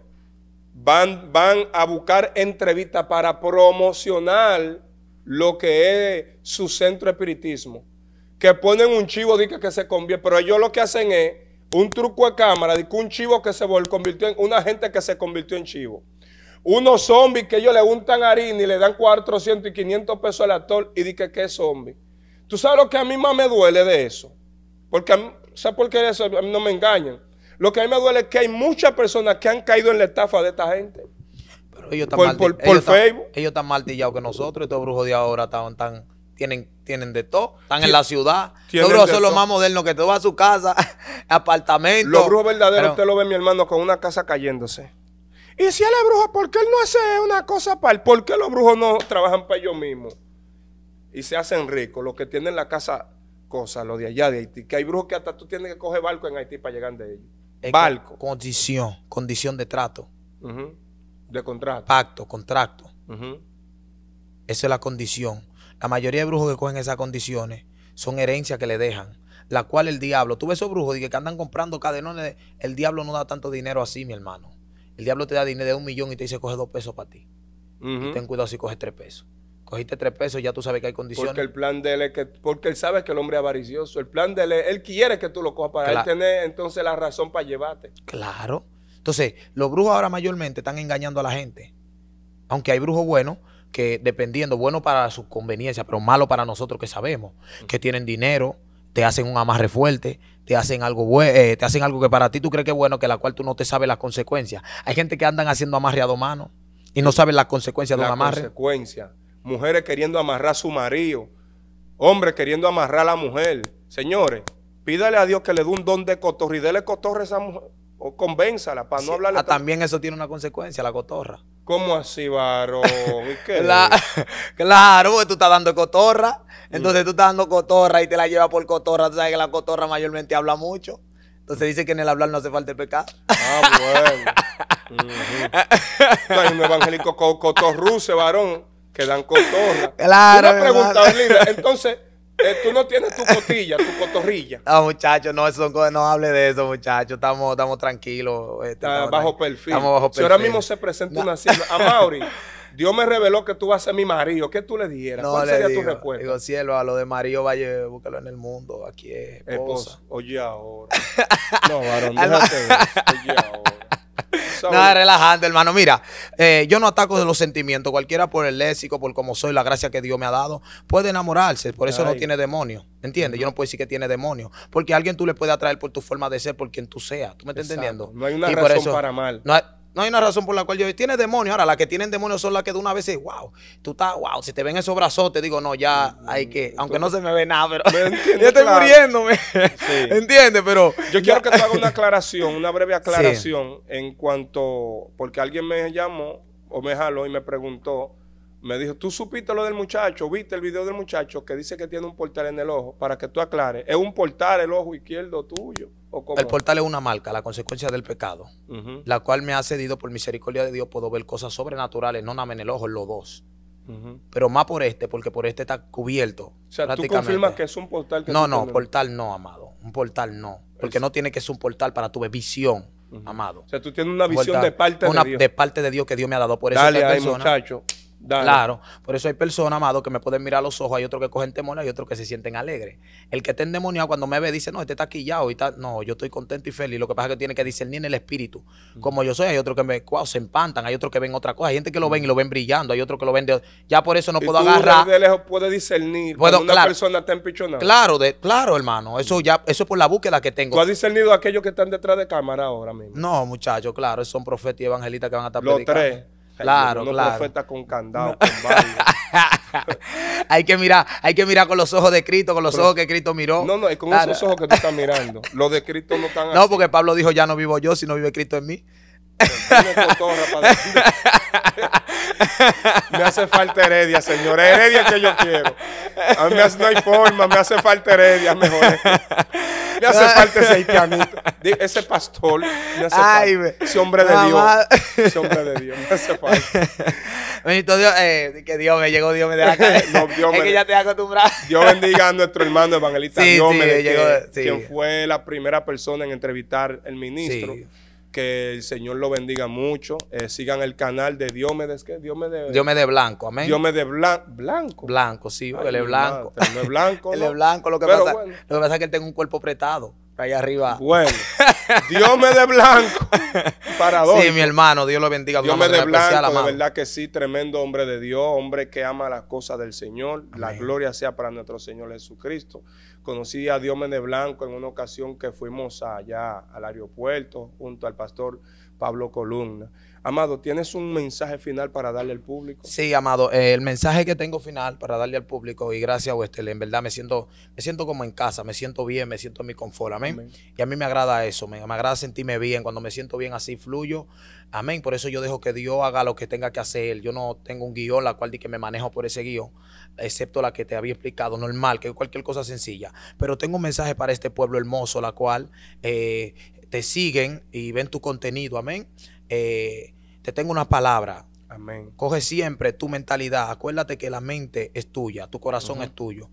Speaker 2: van, van a buscar entrevistas para promocionar lo que es su centro espiritismo. Que ponen un chivo, dice que se convierte, pero ellos lo que hacen es un truco de cámara, que un chivo que se convirtió en, una gente que se convirtió en chivo. Unos zombies que ellos le untan harina y le dan 400 y 500 pesos al actor y dice que, que es zombie. ¿Tú sabes lo que a mí más me duele de eso? Porque ¿sabes por qué eso, no me
Speaker 1: engañan. Lo que a mí me duele es que hay muchas personas que han caído en la estafa de esta gente. Pero ellos están por, por, Facebook. ellos están más martillados que nosotros. Estos brujos de ahora están, tienen, tienen de todo. Están en la ciudad. Los brujos son los más modernos que te vas a su casa, [laughs] apartamento. Los brujos verdaderos, usted
Speaker 2: lo ve, mi hermano, con una casa cayéndose. Y si él es brujo, ¿por qué él no hace una cosa para él? ¿Por qué los brujos no trabajan para ellos mismos? Y se hacen ricos, los que tienen la casa cosa, lo de allá de Haití. Que hay brujos que hasta tú tienes que coger barco en Haití para llegar de ellos. barco.
Speaker 1: Condición, condición de trato. De contrato. Pacto, contrato. Esa es la condición. La mayoría de brujos que cogen esas condiciones son herencias que le dejan. La cual el diablo, tú ves esos brujos que andan comprando cadenones, el diablo no da tanto dinero así, mi hermano. El diablo te da dinero de un millón y te dice coge dos pesos para ti. y ten cuidado si coges tres pesos cogiste tres pesos, ya tú sabes que hay condiciones. Porque el
Speaker 2: plan de él es que, porque él sabe que el hombre es avaricioso. El plan de él, él quiere que tú lo cojas para él tener entonces la razón para llevarte.
Speaker 1: Claro. Entonces, los brujos ahora mayormente están engañando a la gente. Aunque hay brujos buenos que dependiendo, bueno para su conveniencia, pero malo para nosotros que sabemos, que tienen dinero, te hacen un amarre fuerte, te hacen algo eh, te hacen algo que para ti tú crees que es bueno, que la cual tú no te sabes las consecuencias. Hay gente que andan haciendo amarre a dos manos y no saben las consecuencias de un amarre.
Speaker 2: consecuencias mujeres queriendo amarrar a su marido, hombres queriendo amarrar a la mujer. Señores, pídale a Dios que le dé un don de cotorra y déle cotorra a esa mujer o convénzala para no hablarle. Ah,
Speaker 1: también eso tiene una consecuencia, la cotorra. ¿Cómo así, varón? [laughs] [laughs] claro, porque tú estás dando cotorra. Entonces tú estás dando cotorra y te la lleva por cotorra. Tú sabes que la cotorra mayormente habla mucho. Entonces dice que en el hablar no hace falta el pecado. Ah, bueno. Hay [laughs] un
Speaker 2: evangélico cotorruce, varón quedan dan cotorra. [laughs] Claro. entonces, eh, tú no tienes tu cotilla, tu cotorrilla.
Speaker 1: [laughs] No, muchachos, no, eso, no hable de eso, muchachos. Estamos, estamos tranquilos. Este, estamos bajo, perfil. Estamos bajo perfil. Si ahora mismo
Speaker 2: se presenta una cima. [laughs] a Mauri. Dios me reveló que tú vas a ser mi marido. ¿Qué tú le dijeras? No, ¿Cuál le sería tu recuerdo? Digo, cielo,
Speaker 1: a lo de marido vaya, búscalo en el mundo. Aquí es eh, pues, Oye, ahora. no, varón, déjate ver. Oye, ahora. Nada, relajando, hermano. Mira, eh, yo no ataco de los sentimientos, cualquiera por el léxico, por cómo soy, la gracia que Dios me ha dado. Puede enamorarse, por eso no tiene demonio. ¿Entiendes? Yo no puedo decir que tiene demonio. Porque a alguien tú le puedes atraer por tu forma de ser, por quien tú seas. ¿Tú me estás entendiendo? No hay una razón para mal. No hay una razón por la cual yo tiene demonios. Ahora, las que tienen demonios son las que de una vez wow, tú estás, wow, si te ven esos brazos, te digo, no, ya hay que, aunque no se me ve nada, pero [laughs] yo estoy muriéndome. [laughs] ¿Entiendes? Pero. Yo quiero que te haga
Speaker 2: una aclaración, una breve [laughs] aclaración en cuanto, porque alguien me llamó o me jaló y me preguntó me dijo, tú supiste lo del muchacho, viste el video del muchacho que dice que tiene un portal en el ojo, para que tú aclares. ¿Es un portal el ojo izquierdo tuyo? ¿O cómo? El portal
Speaker 1: es una marca, la consecuencia del pecado, la cual me ha cedido por misericordia de Dios, puedo ver cosas sobrenaturales, no nada en el ojo, en los dos. Pero más por este, porque por este está cubierto.
Speaker 2: O sea, tú confirmas que es un portal No, no,
Speaker 1: portal no, amado. Un portal no. Porque no tiene que ser un portal para tu visión, amado. O sea, tú tienes una visión de parte de Dios. de parte de Dios que Dios me ha dado por eso. Dale, esa persona, muchacho. Claro. Por eso hay personas, amado, que me pueden mirar los ojos. Hay otros que cogen temor, hay otros que se sienten alegres. El que está endemoniado cuando me ve dice, no, este está quillado y está. No, yo estoy contento y feliz. Lo que pasa es que tiene que discernir en el espíritu. Mm. Como yo soy, hay otros que me wow, se empantan, hay otros que ven otra cosa. Hay gente que lo mm. ven y lo ven brillando, hay otros que lo ven de. Ya por eso no puedo ¿Y puedo tú agarrar. De
Speaker 2: lejos puede discernir bueno, una persona está empichonada. Claro,
Speaker 1: claro, hermano. Eso mm. ya, eso es por la búsqueda que tengo. ¿Tú has discernido a aquellos que están detrás de cámara ahora mismo? No, muchachos, claro, son profetas y evangelistas que van a estar Los predicando. tres. Claro, no claro. profeta con candado, con [laughs] hay que mirar, hay que mirar con los ojos de Cristo, con los ojos que Cristo miró. No, no, es con esos ojos que tú estás mirando. Los de Cristo no están [laughs] No, porque Pablo dijo, ya no vivo yo, sino vive Cristo en mí. [laughs]
Speaker 2: me hace falta Heredia, señor. Heredia que yo quiero. A mí no hay forma, me hace falta Heredia, mejor me [laughs] hace falta ese haitianito. Ese
Speaker 1: pastor. Me hace Ay, Ese hombre de Dios. Ese hombre de Dios. Me hace falta. [laughs] Dios. Eh, que Dios me llegó, Dios me [laughs] de la calle. es que ya te acostumbrado. Dios
Speaker 2: bendiga a nuestro hermano evangelista Dios me de, quien fue la primera persona en entrevistar el ministro que el Señor lo bendiga mucho. Eh, sigan el canal de Dios
Speaker 1: Dios me de Blanco, amén. me Blan Blanco. Blanco, sí, él es blanco. Madre, no es blanco. [laughs] él blanco, lo que, pasa, lo que pasa es que él tiene un cuerpo apretado. Allá arriba. Bueno,
Speaker 2: Dios me de blanco.
Speaker 1: Para dos. Sí, mi hermano, Dios lo bendiga. Dios me de blanco. De
Speaker 2: verdad que sí, tremendo hombre de Dios, hombre que ama las cosas del Señor. La gloria sea para nuestro Señor Jesucristo. Conocí a Diómenes Blanco en una ocasión que fuimos allá al aeropuerto junto al pastor Pablo Columna. Amado, ¿tienes un mensaje final
Speaker 1: para darle al público? Sí, Amado, eh, el mensaje que tengo final para darle al público, y gracias a usted, en verdad me siento, me siento como en casa, me siento bien, me siento en mi confort, amén. Y a mí me agrada eso, me, me agrada sentirme bien, cuando me siento bien así fluyo, Amén. Por eso yo dejo que Dios haga lo que tenga que hacer. Yo no tengo un guión, la cual di que me manejo por ese guión, excepto la que te había explicado, normal, que cualquier cosa sencilla. Pero tengo un mensaje para este pueblo hermoso, la cual eh, te siguen y ven tu contenido. Amén. Eh, te tengo una palabra. Amén. Coge siempre tu mentalidad. Acuérdate que la mente es tuya, tu corazón es tuyo.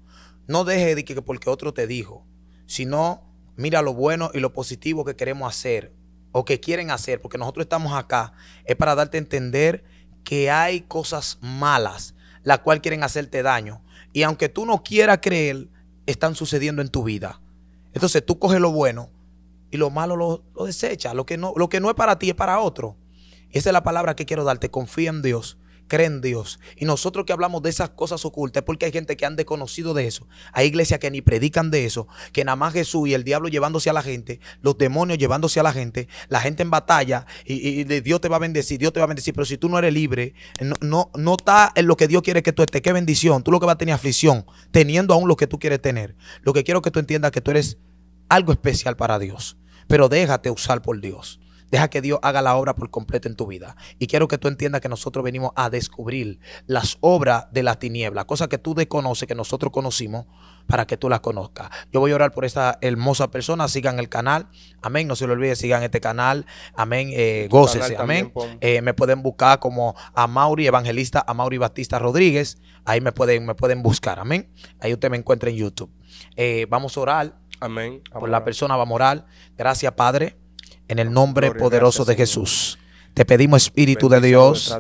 Speaker 1: No dejes de que porque otro te dijo, sino mira lo bueno y lo positivo que queremos hacer o que quieren hacer, porque nosotros estamos acá, es para darte a entender que hay cosas malas, las cuales quieren hacerte daño. Y aunque tú no quieras creer, están sucediendo en tu vida. Entonces tú coges lo bueno y lo malo lo, desechas. Lo que, no, lo que no es para ti es para otro. Esa es la palabra que quiero darte. Confía en Dios creen en Dios. Y nosotros que hablamos de esas cosas ocultas porque hay gente que han desconocido de eso. Hay iglesias que ni predican de eso, que nada más Jesús y el diablo llevándose a la gente, los demonios llevándose a la gente, la gente en batalla y, Dios te va a bendecir, Dios te va a bendecir. Pero si tú no eres libre, no, no, está en lo que Dios quiere que tú estés. Qué bendición. Tú lo que vas a tener aflicción, teniendo aún lo que tú quieres tener. Lo que quiero que tú entiendas que tú eres algo especial para Dios. Pero déjate usar por Dios. Deja que Dios haga la obra por completo en tu vida. Y quiero que tú entiendas que nosotros venimos a descubrir las obras de la tiniebla, cosas que tú desconoces, que nosotros conocimos, para que tú las conozcas. Yo voy a orar por esta hermosa persona. Sigan el canal. Amén. No se lo olvide, sigan este canal. Amén. Eh, este gócese. Amén. Eh, me pueden buscar como a Mauri Evangelista, a Mauri Batista Rodríguez. Ahí me pueden, me pueden buscar. Amén. Ahí usted me encuentra en YouTube. Eh, vamos a orar. Amén. Por la persona, vamos a orar. Gracias, Padre. En el nombre poderoso de Jesús. Te pedimos, Espíritu de Dios,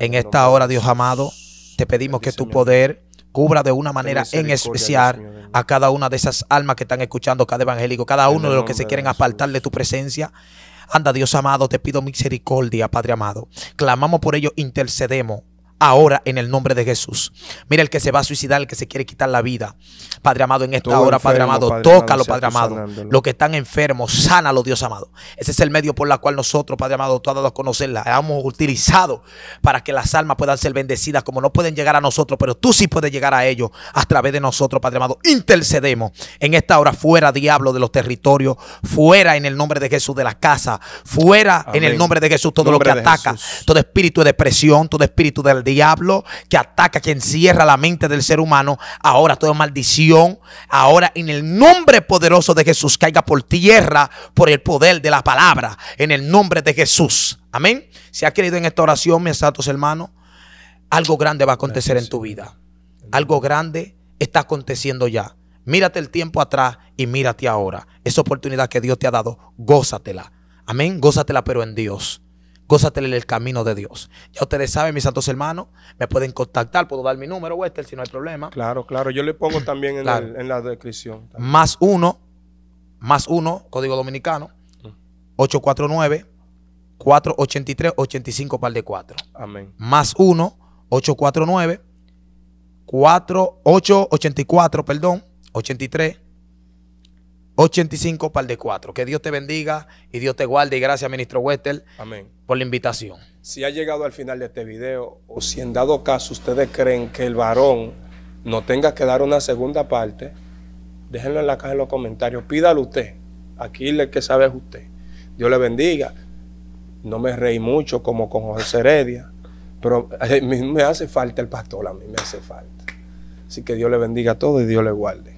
Speaker 1: en esta hora, Dios amado, te pedimos que tu poder cubra de una manera en especial a cada una de esas almas que están escuchando cada evangélico, cada uno de los que se quieren apartar de tu presencia. Anda, Dios amado, te pido misericordia, Padre amado. Clamamos por ello, intercedemos ahora en el nombre de Jesús. Mira el que se va a suicidar, el que se quiere quitar la vida. Padre amado, en esta hora, Padre amado, toca tócalo, Padre amado. Los que están enfermos, sánalo, Dios amado. Ese es el medio por la cual nosotros, Padre amado, tú has dado a conocerla. hemos utilizado para que las almas puedan ser bendecidas, como no pueden llegar a nosotros, pero tú sí puedes llegar a ellos a través de nosotros, Padre amado. Intercedemos en esta hora, fuera, diablo, de los territorios, fuera en el nombre de Jesús de la casa, fuera en el nombre de Jesús todo lo que ataca, todo espíritu de depresión, todo espíritu de diablo que ataca, que encierra la mente del ser humano, ahora toda maldición, ahora en el nombre poderoso de Jesús caiga por tierra por el poder de la palabra, en el nombre de Jesús. Amén. Si ha creído en esta oración, mis santos hermanos, algo grande va a acontecer en tu vida. Algo grande está aconteciendo ya. Mírate el tiempo atrás y mírate ahora. Esa oportunidad que Dios te ha dado, gózatela. Amén. Gózatela, pero en Dios gózatele el camino de Dios. Ya ustedes saben, mis santos hermanos, me pueden contactar, puedo dar mi número, Wester, si no hay problema. Claro, claro, yo le pongo también en, la descripción. Más uno, más uno, código dominicano, 849. 483 85 par de 4. Amén. Más 1 849 484 perdón, 83 85 el de cuatro. Que Dios te bendiga y Dios te guarde. Y gracias, ministro Wester, Amén. por la invitación.
Speaker 2: Si ha llegado al final de este video o si en dado caso ustedes creen que el varón no tenga que dar una segunda parte, déjenlo en la caja en los comentarios. Pídalo usted. Aquí le que sabe es usted. Dios le bendiga. No me reí mucho como con José Heredia, pero me hace falta el pastor, a mí me hace falta. Así que Dios le bendiga a todos y Dios le guarde.